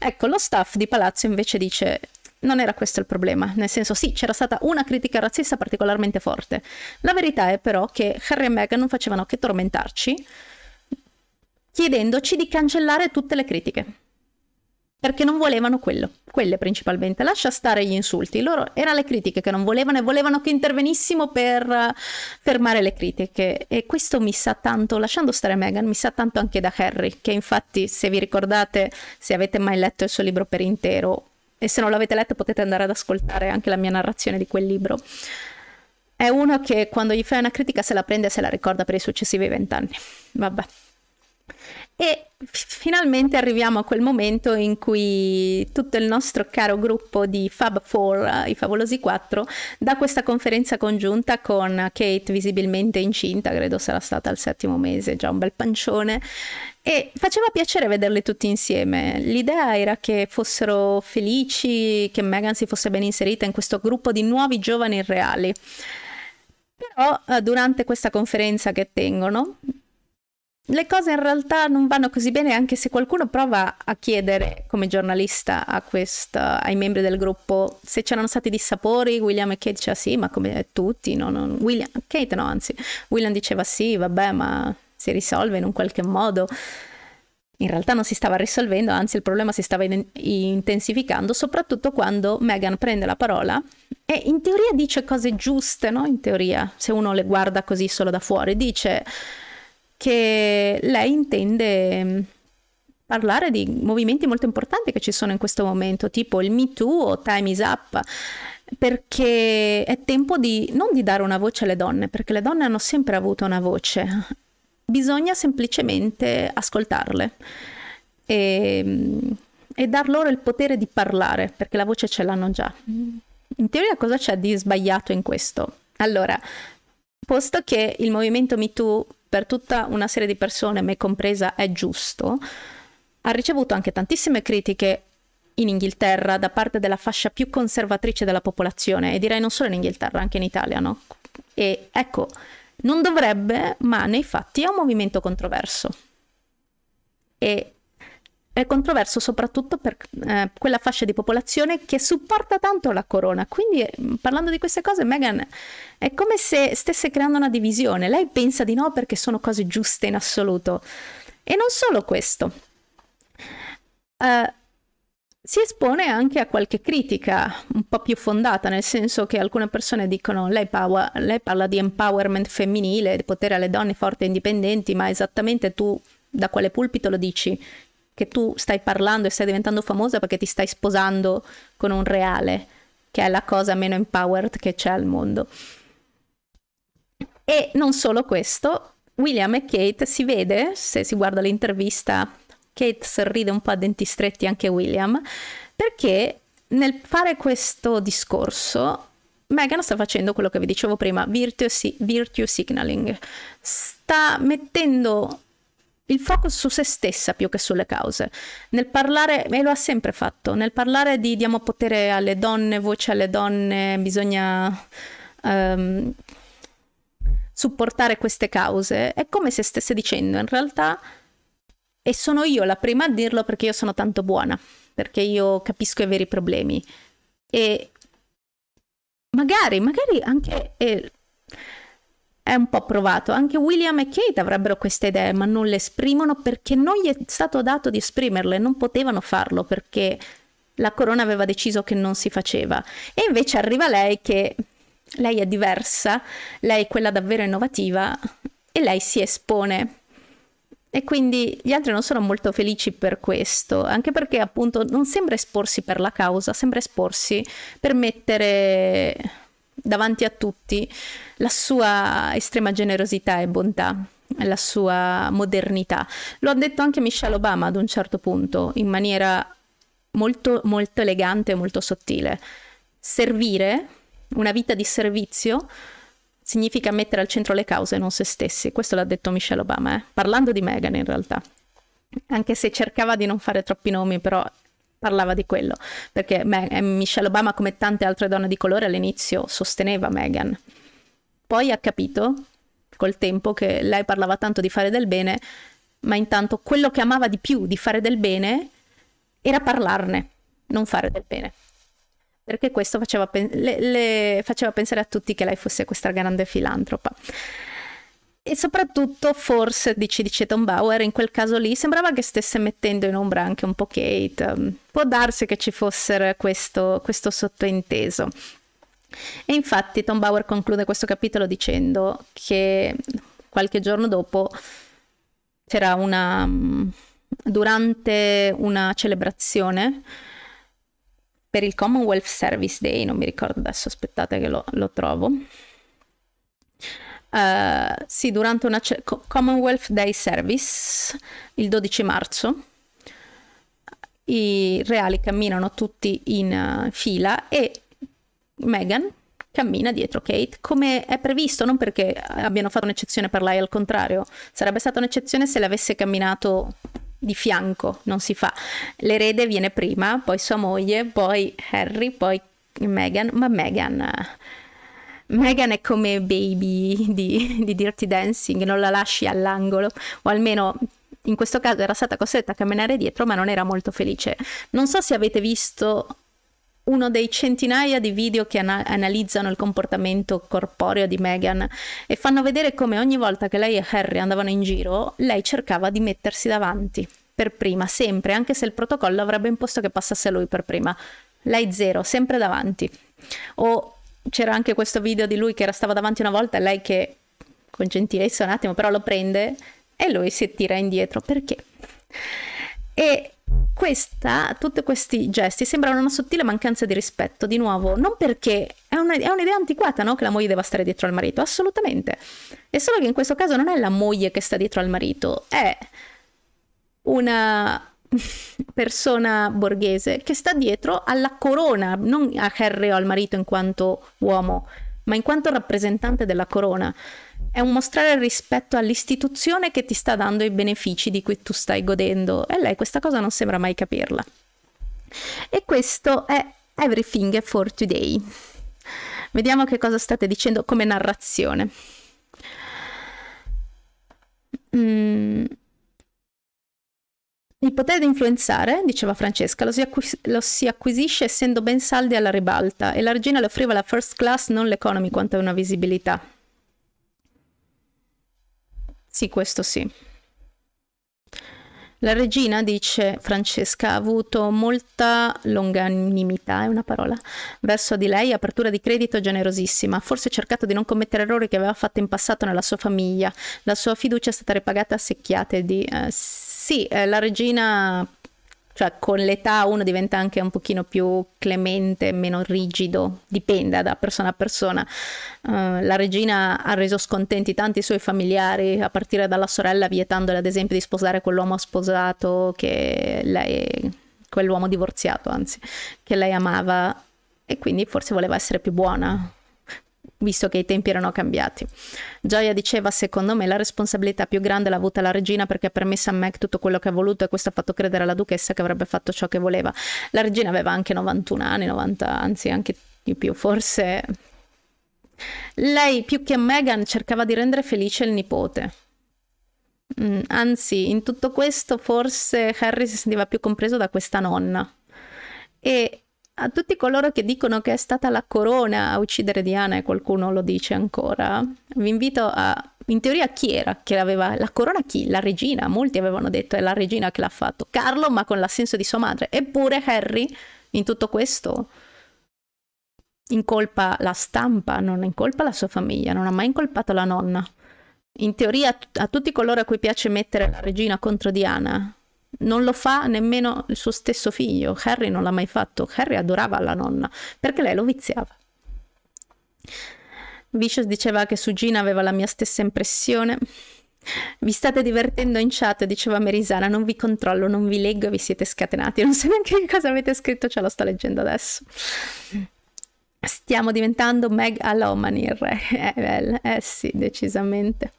Ecco, lo staff di palazzo invece dice non era questo il problema, nel senso sì, c'era stata una critica razzista particolarmente forte. La verità è però che Harry e Meghan non facevano che tormentarci chiedendoci di cancellare tutte le critiche. Perché non volevano quello, quelle principalmente. Lascia stare gli insulti, loro erano le critiche che non volevano e volevano che intervenissimo per eh, fermare le critiche. E questo mi sa tanto, lasciando stare Meghan, mi sa tanto anche da Harry, che infatti, se vi ricordate, se avete mai letto il suo libro per intero, e se non l'avete letto potete andare ad ascoltare anche la mia narrazione di quel libro. È uno che quando gli fai una critica se la prende e se la ricorda per i successivi vent'anni. Vabbè. E finalmente arriviamo a quel momento in cui tutto il nostro caro gruppo di Fab Four, eh, i favolosi 4, da questa conferenza congiunta con Kate visibilmente incinta, credo sarà stata al settimo mese, già un bel pancione, e faceva piacere vederle tutti insieme. L'idea era che fossero felici, che Megan si fosse ben inserita in questo gruppo di nuovi giovani reali. Però eh, durante questa conferenza che tengono, le cose in realtà non vanno così bene anche se qualcuno prova a chiedere come giornalista questa, ai membri del gruppo se c'erano stati dissapori, William e Kate diceva sì, ma come tutti, no, no. William, Kate no, anzi, William diceva sì, vabbè, ma si risolve in un qualche modo. In realtà non si stava risolvendo, anzi il problema si stava in- intensificando, soprattutto quando Meghan prende la parola e in teoria dice cose giuste, no? In teoria, se uno le guarda così solo da fuori, dice che lei intende mm, parlare di movimenti molto importanti che ci sono in questo momento, tipo il Me Too o Time is Up, perché è tempo di non di dare una voce alle donne, perché le donne hanno sempre avuto una voce bisogna semplicemente ascoltarle e, e dar loro il potere di parlare, perché la voce ce l'hanno già. In teoria cosa c'è di sbagliato in questo? Allora, posto che il movimento MeToo per tutta una serie di persone, me compresa, è giusto, ha ricevuto anche tantissime critiche in Inghilterra da parte della fascia più conservatrice della popolazione e direi non solo in Inghilterra, anche in Italia, no? E ecco, non dovrebbe, ma nei fatti è un movimento controverso. E è controverso soprattutto per eh, quella fascia di popolazione che supporta tanto la corona. Quindi mm, parlando di queste cose, Meghan è come se stesse creando una divisione. Lei pensa di no perché sono cose giuste in assoluto. E non solo questo. Uh, si espone anche a qualche critica un po' più fondata, nel senso che alcune persone dicono lei, power, lei parla di empowerment femminile, di potere alle donne forti e indipendenti, ma esattamente tu da quale pulpito lo dici? Che tu stai parlando e stai diventando famosa perché ti stai sposando con un reale, che è la cosa meno empowered che c'è al mondo. E non solo questo, William e Kate si vede, se si guarda l'intervista Kate sorride un po' a denti stretti anche William, perché nel fare questo discorso Megan sta facendo quello che vi dicevo prima, virtue, si- virtue signaling. Sta mettendo il focus su se stessa più che sulle cause. Nel parlare, e lo ha sempre fatto, nel parlare di diamo potere alle donne, voce alle donne, bisogna um, supportare queste cause, è come se stesse dicendo in realtà e sono io la prima a dirlo perché io sono tanto buona, perché io capisco i veri problemi. E magari, magari anche... Eh, è un po' provato. Anche William e Kate avrebbero queste idee, ma non le esprimono perché non gli è stato dato di esprimerle, non potevano farlo perché la corona aveva deciso che non si faceva. E invece arriva lei che lei è diversa, lei è quella davvero innovativa e lei si espone e quindi gli altri non sono molto felici per questo, anche perché appunto non sembra esporsi per la causa, sembra esporsi per mettere davanti a tutti la sua estrema generosità e bontà, la sua modernità. Lo ha detto anche Michelle Obama ad un certo punto, in maniera molto, molto elegante e molto sottile. Servire, una vita di servizio, significa mettere al centro le cause non se stessi. Questo l'ha detto Michelle Obama, eh? parlando di Meghan in realtà. Anche se cercava di non fare troppi nomi, però parlava di quello, perché eh, Michelle Obama, come tante altre donne di colore, all'inizio sosteneva Meghan. Poi ha capito, col tempo, che lei parlava tanto di fare del bene, ma intanto quello che amava di più di fare del bene era parlarne, non fare del bene perché questo faceva, pen- le, le faceva pensare a tutti che lei fosse questa grande filantropa. E soprattutto, forse, dice, dice Tom Bauer, in quel caso lì sembrava che stesse mettendo in ombra anche un po' Kate. Mm, può darsi che ci fosse questo, questo sottointeso. E infatti Tom Bauer conclude questo capitolo dicendo che qualche giorno dopo c'era una... Mm, durante una celebrazione per il Commonwealth Service Day, non mi ricordo adesso, aspettate che lo, lo trovo. Uh, sì, durante una Commonwealth Day Service il 12 marzo i reali camminano tutti in uh, fila e Meghan cammina dietro Kate come è previsto, non perché abbiano fatto un'eccezione per lei, al contrario, sarebbe stata un'eccezione se l'avesse camminato di fianco, non si fa. L'erede viene prima, poi sua moglie, poi Harry, poi Meghan, ma Meghan... Meghan è come Baby di, di Dirty Dancing, non la lasci all'angolo, o almeno in questo caso era stata costretta a camminare dietro, ma non era molto felice. Non so se avete visto uno dei centinaia di video che ana- analizzano il comportamento corporeo di Meghan e fanno vedere come ogni volta che lei e Harry andavano in giro, lei cercava di mettersi davanti per prima, sempre, anche se il protocollo avrebbe imposto che passasse lui per prima. Lei zero, sempre davanti. O c'era anche questo video di lui che era stava davanti una volta e lei che con gentilezza un attimo però lo prende e lui si tira indietro. Perché? E questa, tutti questi gesti sembrano una sottile mancanza di rispetto, di nuovo, non perché è, un'idea antiquata no? che la moglie deve stare dietro al marito, assolutamente. È solo che in questo caso non è la moglie che sta dietro al marito, è una persona borghese che sta dietro alla corona, non a Harry o al marito in quanto uomo, ma in quanto rappresentante della corona è un mostrare rispetto all'istituzione che ti sta dando i benefici di cui tu stai godendo e lei questa cosa non sembra mai capirla. E questo è Everything for Today. Vediamo che cosa state dicendo come narrazione. Mm. Il potere di influenzare, diceva Francesca, lo si, acquis- lo si acquisisce essendo ben saldi alla ribalta e la regina le offriva la first class, non l'economy, quanto a una visibilità. Sì, questo sì. La regina, dice Francesca, ha avuto molta longanimità, è una parola, verso di lei, apertura di credito generosissima. Ha forse cercato di non commettere errori che aveva fatto in passato nella sua famiglia. La sua fiducia è stata ripagata a secchiate di... Eh, sì, eh, la regina, cioè con l'età uno diventa anche un pochino più clemente, meno rigido, dipende da persona a persona. Uh, la regina ha reso scontenti tanti suoi familiari, a partire dalla sorella vietandole ad esempio di sposare quell'uomo sposato che lei, quell'uomo divorziato anzi, che lei amava e quindi forse voleva essere più buona visto che i tempi erano cambiati. Gioia diceva: Secondo me la responsabilità più grande l'ha avuta la regina perché ha permesso a Mac tutto quello che ha voluto e questo ha fatto credere alla duchessa che avrebbe fatto ciò che voleva. La regina aveva anche 91 anni, 90, anzi anche di più, forse. Lei più che Meghan cercava di rendere felice il nipote. Mm, anzi, in tutto questo forse Harry si sentiva più compreso da questa nonna. E a tutti coloro che dicono che è stata la corona a uccidere Diana e qualcuno lo dice ancora, vi invito a... In teoria chi era che aveva la corona? Chi? La regina. Molti avevano detto è la regina che l'ha fatto. Carlo, ma con l'assenso di sua madre. Eppure Harry, in tutto questo, incolpa la stampa, non incolpa la sua famiglia, non ha mai incolpato la nonna. In teoria a tutti coloro a cui piace mettere la regina contro Diana, non lo fa nemmeno il suo stesso figlio. Harry non l'ha mai fatto. Harry adorava la nonna perché lei lo viziava. Vicious diceva che su Gina aveva la mia stessa impressione. Vi state divertendo in chat, diceva Merisana, non vi controllo, non vi leggo, e vi siete scatenati, non so neanche cosa avete scritto, ce lo sto leggendo adesso. Stiamo diventando megalomani, il re. Eh, bella. eh sì, decisamente.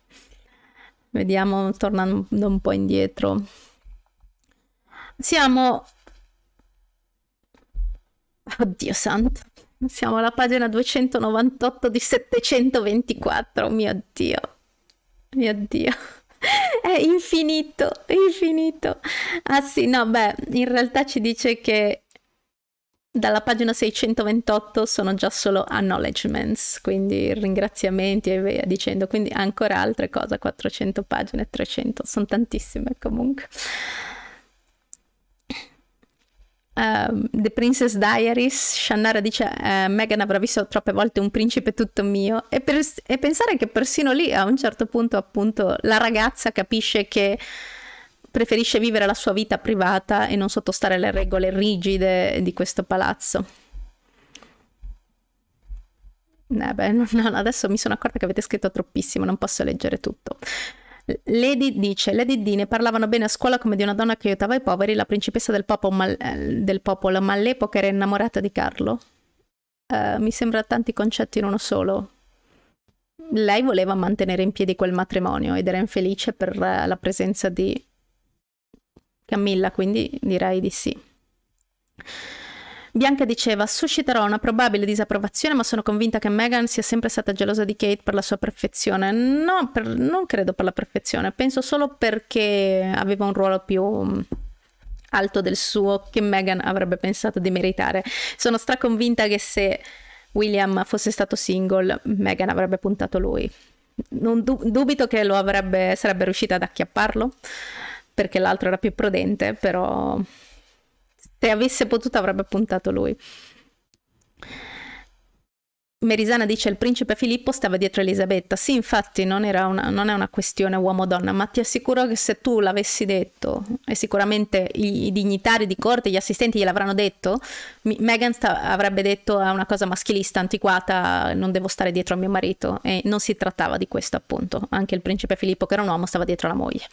Vediamo, tornando un po' indietro. Siamo... Oddio santo. Siamo alla pagina 298 di 724. Mio Dio. Mio Dio. È infinito, infinito. Ah sì, no, beh, in realtà ci dice che dalla pagina 628 sono già solo acknowledgements, quindi ringraziamenti e via dicendo, quindi ancora altre cose, 400 pagine, 300, sono tantissime comunque. Ehm, The Princess Diaries, Shannara dice uh, eh, Megan avrà visto troppe volte un principe tutto mio e, per, e, pensare che persino lì a un certo punto appunto la ragazza capisce che preferisce vivere la sua vita privata e non sottostare alle regole rigide di questo palazzo. Eh beh, no, adesso mi sono accorta che avete scritto troppissimo, non posso leggere tutto. Lady dice, Lady D ne parlavano bene a scuola come di una donna che aiutava i poveri, la principessa del, popolo, ma, eh, del popolo, ma all'epoca era innamorata di Carlo. Uh, mi sembra tanti concetti in uno solo. Lei voleva mantenere in piedi quel matrimonio ed era infelice per uh, la presenza di Camilla, quindi direi di sì. Bianca diceva: Susciterò una probabile disapprovazione, ma sono convinta che Meghan sia sempre stata gelosa di Kate per la sua perfezione. No, per, non credo per la perfezione, penso solo perché aveva un ruolo più mm, alto del suo che Meghan avrebbe pensato di meritare. Sono straconvinta che se William fosse stato single, Meghan avrebbe puntato lui. Non du- dubito che lo avrebbe, sarebbe riuscita ad acchiapparlo perché l'altro era più prudente, però se avesse potuto avrebbe puntato lui. Merisana dice il principe Filippo stava dietro Elisabetta. Sì, infatti non, una, non è una questione uomo-donna, ma ti assicuro che se tu l'avessi detto, e sicuramente i, i, dignitari di corte, gli assistenti gliel'avranno detto, Megan Meghan avrebbe detto è una cosa maschilista, antiquata, non devo stare dietro a mio marito. E non si trattava di questo appunto. Anche il principe Filippo, che era un uomo, stava dietro la moglie.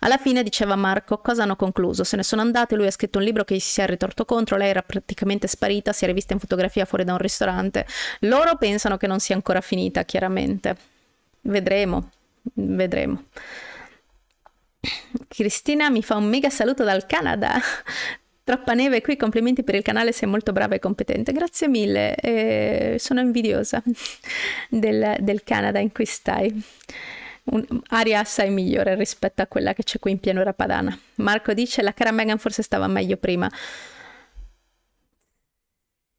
Alla fine diceva Marco, cosa hanno concluso? Se ne sono andate, lui ha scritto un libro che si è ritorto contro, lei era praticamente sparita, si è rivista in fotografia fuori da un ristorante. Lo loro pensano che non sia ancora finita, chiaramente. Vedremo, vedremo. Cristina mi fa un mega saluto dal Canada. Troppa neve qui, complimenti per il canale, sei molto brava e competente. Grazie mille, eh, sono invidiosa del, del, Canada in cui stai. Un'aria assai migliore rispetto a quella che c'è qui in pianura padana. Marco dice la cara Megan forse stava meglio prima.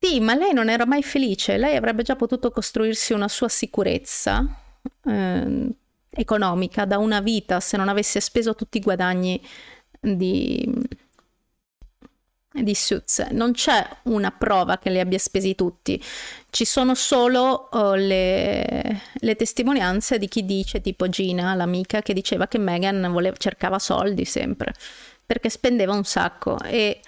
Sì, ma lei non era mai felice, lei avrebbe già potuto costruirsi una sua sicurezza eh, economica da una vita se non avesse speso tutti i guadagni di, di Suits. Non c'è una prova che li abbia spesi tutti, ci sono solo oh, le, le, testimonianze di chi dice, tipo Gina, l'amica, che diceva che Megan voleva, cercava soldi sempre, perché spendeva un sacco e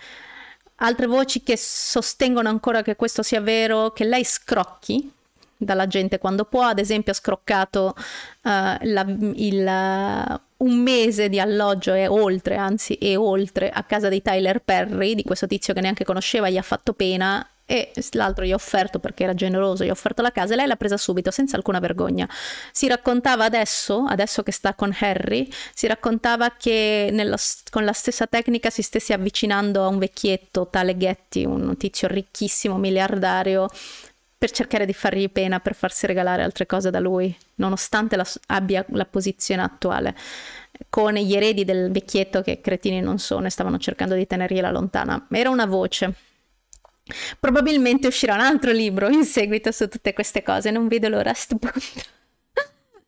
altre voci che sostengono ancora che questo sia vero, che lei scrocchi dalla gente quando può, ad esempio ha scroccato uh, la, il, uh, un mese di alloggio e oltre, anzi e oltre, a casa di Tyler Perry, di questo tizio che neanche conosceva, gli ha fatto pena e l'altro gli ha offerto perché era generoso, gli ha offerto la casa e lei l'ha presa subito senza alcuna vergogna. Si raccontava adesso, adesso che sta con Harry, si raccontava che nella, con la stessa tecnica si stesse avvicinando a un vecchietto, tale Getty, un tizio ricchissimo, miliardario, per cercare di fargli pena, per farsi regalare altre cose da lui, nonostante la, abbia la posizione attuale, con gli eredi del vecchietto che cretini non sono e stavano cercando di tenergliela lontana. Era una voce Probabilmente uscirà un altro libro in seguito su tutte queste cose, non vedo l'ora a punto.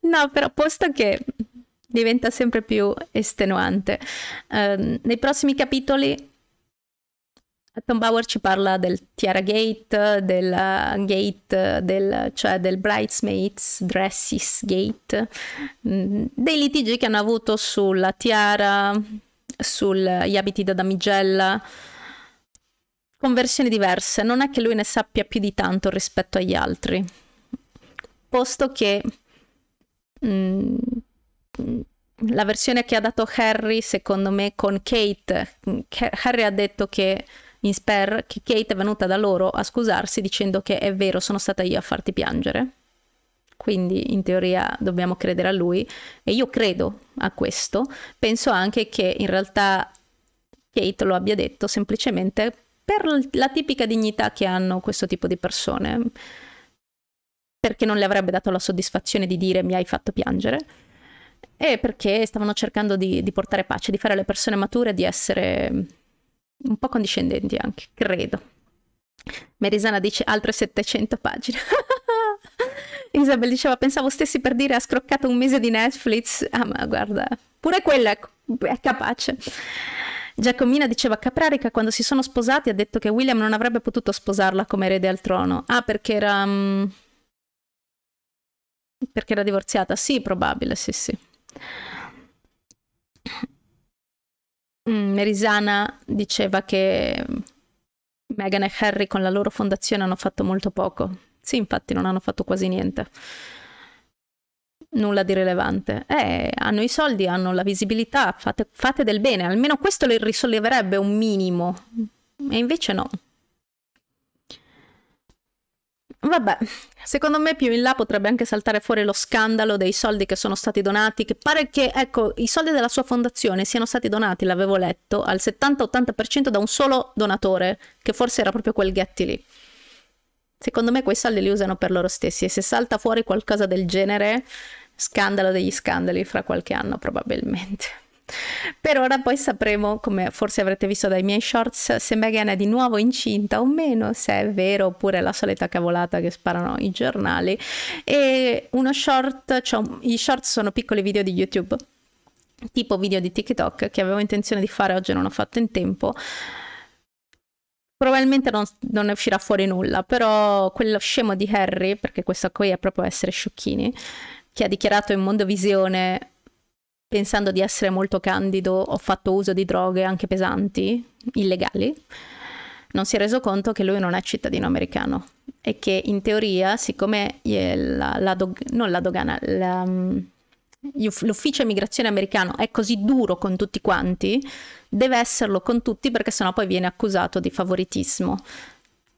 no, però posto che diventa sempre più estenuante. Um, nei prossimi capitoli Tom Bauer ci parla del Tiara Gate, del uh, Gate, uh, del, cioè del Bridesmaids Dresses Gate, mh, mm, dei litigi che hanno avuto sulla tiara, sugli abiti da damigella, con versioni diverse, non è che lui ne sappia più di tanto rispetto agli altri, posto che mh, mm, la versione che ha dato Harry, secondo me, con Kate, mm, Harry ha detto che in Sper che Kate è venuta da loro a scusarsi dicendo che è vero, sono stata io a farti piangere. Quindi in teoria dobbiamo credere a lui e io credo a questo. Penso anche che in realtà Kate lo abbia detto semplicemente per la tipica dignità che hanno questo tipo di persone, perché non le avrebbe dato la soddisfazione di dire mi hai fatto piangere, e perché stavano cercando di, di portare pace, di fare le persone mature, di essere un po' condiscendenti anche, credo. Merisana dice altre 700 pagine. Isabel diceva pensavo stessi per dire ha scroccato un mese di Netflix. Ah ma guarda, pure quella è capace. Giacomina diceva a Caprarica quando si sono sposati ha detto che William non avrebbe potuto sposarla come erede al trono. Ah, perché era... Mm, perché era divorziata? Sì, probabile, sì, sì. Mm, Merisana diceva che Meghan e Harry con la loro fondazione hanno fatto molto poco. Sì, infatti non hanno fatto quasi niente nulla di rilevante. Eh, hanno i soldi, hanno la visibilità, fate, fate del bene, almeno questo le risolleverebbe un minimo. E invece no. Vabbè, secondo me più in là potrebbe anche saltare fuori lo scandalo dei soldi che sono stati donati, che pare che, ecco, i soldi della sua fondazione siano stati donati, l'avevo letto, al 70-80% da un solo donatore, che forse era proprio quel Getty lì. Secondo me quei soldi li usano per loro stessi e se salta fuori qualcosa del genere, Scandalo degli scandali fra qualche anno probabilmente. Per ora poi sapremo, come forse avrete visto dai miei shorts, se Meghan è di nuovo incinta o meno, se è vero oppure la solita cavolata che sparano i giornali. E uno short, cioè, i shorts sono piccoli video di YouTube, tipo video di TikTok che avevo intenzione di fare oggi e non ho fatto in tempo. Probabilmente non, non, ne uscirà fuori nulla, però quello scemo di Harry, perché questa qui è proprio essere sciocchini, che ha dichiarato in Mondovisione pensando di essere molto candido ho fatto uso di droghe anche pesanti, illegali, non si è reso conto che lui non è cittadino americano e che in teoria, siccome la, la do, non la dogana, la, mm, l'ufficio immigrazione americano è così duro con tutti quanti, deve esserlo con tutti perché sennò poi viene accusato di favoritismo.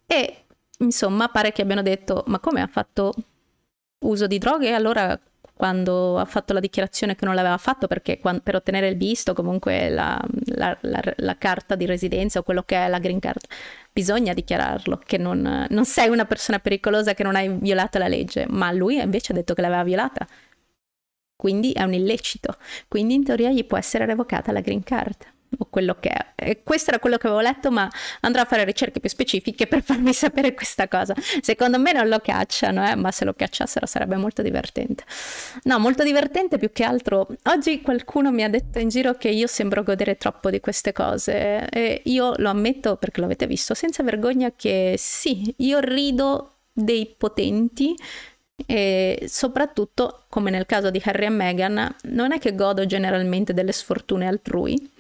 E insomma pare che abbiano detto, ma come ha fatto uso di droghe, e allora quando ha fatto la dichiarazione che non l'aveva fatto perché quando, per ottenere il visto comunque la, la, la, la, carta di residenza o quello che è la green card bisogna dichiararlo che non, non, sei una persona pericolosa che non hai violato la legge ma lui invece ha detto che l'aveva violata quindi è un illecito quindi in teoria gli può essere revocata la green card o quello che è. E questo era quello che avevo letto, ma andrò a fare ricerche più specifiche per farmi sapere questa cosa. Secondo me non lo cacciano, eh, ma se lo cacciassero sarebbe molto divertente. No, molto divertente più che altro. Oggi qualcuno mi ha detto in giro che io sembro godere troppo di queste cose e io lo ammetto perché l'avete visto senza vergogna che sì, io rido dei potenti e soprattutto, come nel caso di Harry e Meghan, non è che godo generalmente delle sfortune altrui,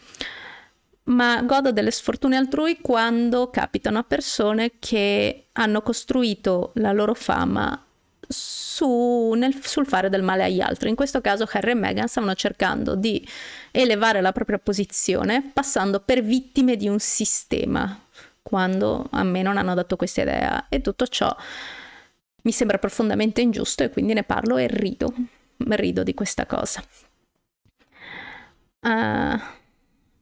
ma godo delle sfortune altrui quando capitano a persone che hanno costruito la loro fama su, nel, sul fare del male agli altri. In questo caso Harry e Meghan stavano cercando di elevare la propria posizione passando per vittime di un sistema, quando a me non hanno dato questa idea. E tutto ciò mi sembra profondamente ingiusto e quindi ne parlo e rido, rido di questa cosa. Uh,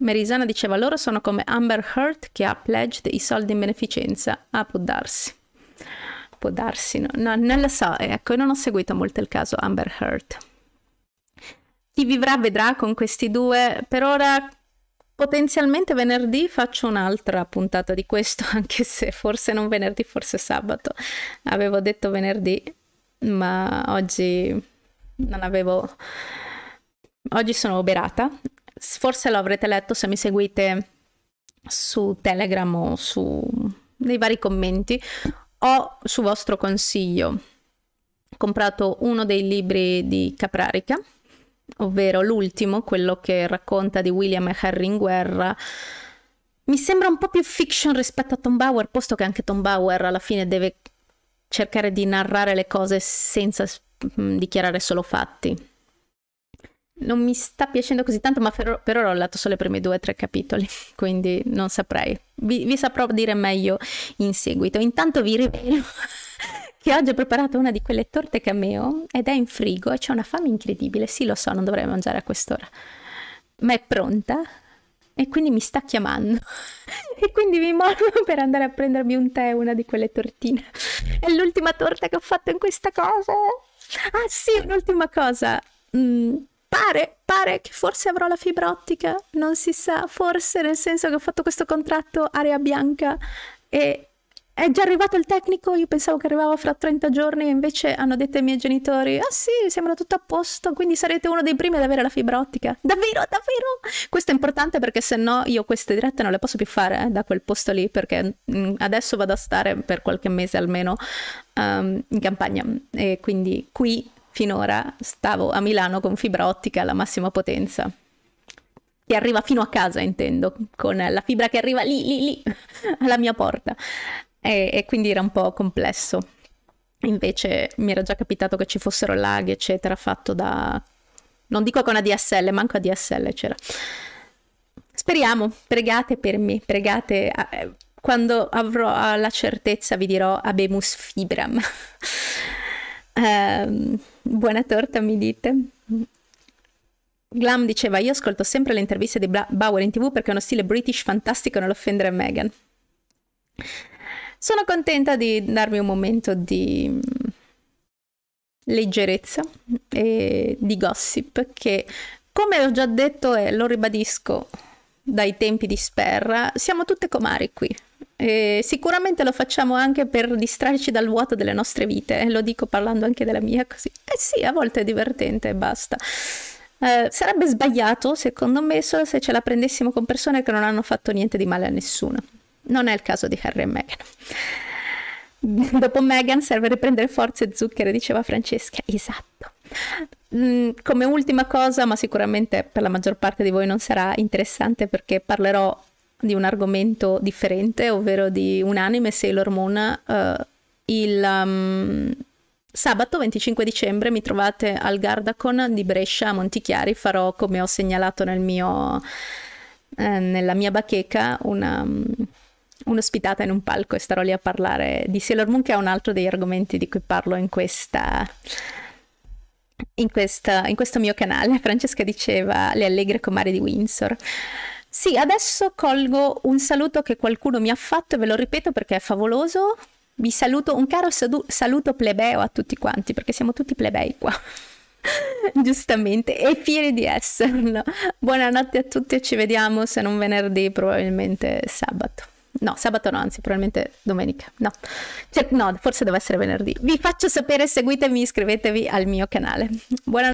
Merisana diceva loro sono come Amber Heard che ha pledged i soldi in beneficenza. Ah, può darsi. Può darsi, no? no non lo so, eh, ecco, non ho seguito molto il caso Amber Heard. Chi vivrà vedrà con questi due, per ora potenzialmente venerdì faccio un'altra puntata di questo, anche se forse non venerdì, forse sabato. Avevo detto venerdì, ma oggi non avevo... Oggi sono oberata forse lo avrete letto se mi seguite su Telegram o su... nei vari commenti, ho su vostro consiglio comprato uno dei libri di Caprarica, ovvero l'ultimo, quello che racconta di William e Harry in guerra. Mi sembra un po' più fiction rispetto a Tom Bauer, posto che anche Tom Bauer alla fine deve cercare di narrare le cose senza dichiarare solo fatti non mi sta piacendo così tanto, ma per, per ora ho letto solo i primi due o tre capitoli, quindi non saprei. Vi, vi, saprò dire meglio in seguito. Intanto vi rivelo che oggi ho preparato una di quelle torte cameo ed è in frigo e c'è una fame incredibile. Sì, lo so, non dovrei mangiare a quest'ora, ma è pronta e quindi mi sta chiamando. e quindi mi mollo per andare a prendermi un tè, una di quelle tortine. È l'ultima torta che ho fatto in questa cosa. Ah sì, un'ultima cosa. Mm pare, pare che forse avrò la fibra ottica, non si sa, forse nel senso che ho fatto questo contratto area bianca e è già arrivato il tecnico, io pensavo che arrivava fra 30 giorni, e invece hanno detto ai miei genitori, ah sì, sembra tutto a posto, quindi sarete uno dei primi ad avere la fibra ottica. Davvero, davvero! Questo è importante perché se no io queste dirette non le posso più fare eh, da quel posto lì, perché mh, mm, adesso vado a stare per qualche mese almeno um, in campagna e quindi qui finora stavo a Milano con fibra ottica alla massima potenza. Che arriva fino a casa, intendo, con la fibra che arriva lì, lì, lì, alla mia porta. E, e quindi era un po' complesso. Invece mi era già capitato che ci fossero laghi, eccetera, fatto da... Non dico con ADSL, manco ADSL c'era. Speriamo, pregate per me, pregate... A... Eh, quando avrò la certezza vi dirò abemus fibram. um, Buona torta, mi dite. Glam diceva: Io ascolto sempre le interviste di Bla Bauer in tv perché è uno stile british fantastico nell'offendere Meghan. Sono contenta di darmi un momento di mm, leggerezza e di gossip che, come ho già detto e lo ribadisco dai tempi di Sperra, siamo tutte comari qui. E sicuramente lo facciamo anche per distrarci dal vuoto delle nostre vite, lo dico parlando anche della mia così. Eh sì, a volte è divertente e basta. Eh, sarebbe sbagliato, secondo me, solo se ce la prendessimo con persone che non hanno fatto niente di male a nessuno. Non è il caso di Harry e Meghan. Dopo Meghan serve riprendere forze e zucchero, diceva Francesca. Esatto. Mm, come ultima cosa, ma sicuramente per la maggior parte di voi non sarà interessante perché parlerò di un argomento differente, ovvero di un anime Sailor Moon. Uh, il um, sabato 25 dicembre mi trovate al Gardacon di Brescia a Montichiari. Farò, come ho segnalato nel mio, eh, nella mia bacheca, una, um, un'ospitata in un palco e starò lì a parlare di Sailor Moon, che è un altro degli argomenti di cui parlo in questa. In, questa, in questo mio canale Francesca diceva le allegre comari di Windsor. Sì, adesso colgo un saluto che qualcuno mi ha fatto e ve lo ripeto perché è favoloso. Vi saluto, un caro saluto plebeo a tutti quanti perché siamo tutti plebei qua. Giustamente, e fieri di esserlo. Buonanotte a tutti e ci vediamo se non venerdì, probabilmente sabato. No, sabato no, anzi, probabilmente domenica. No, cioè, no forse deve essere venerdì. Vi faccio sapere, seguitemi, iscrivetevi al mio canale. Buonanotte.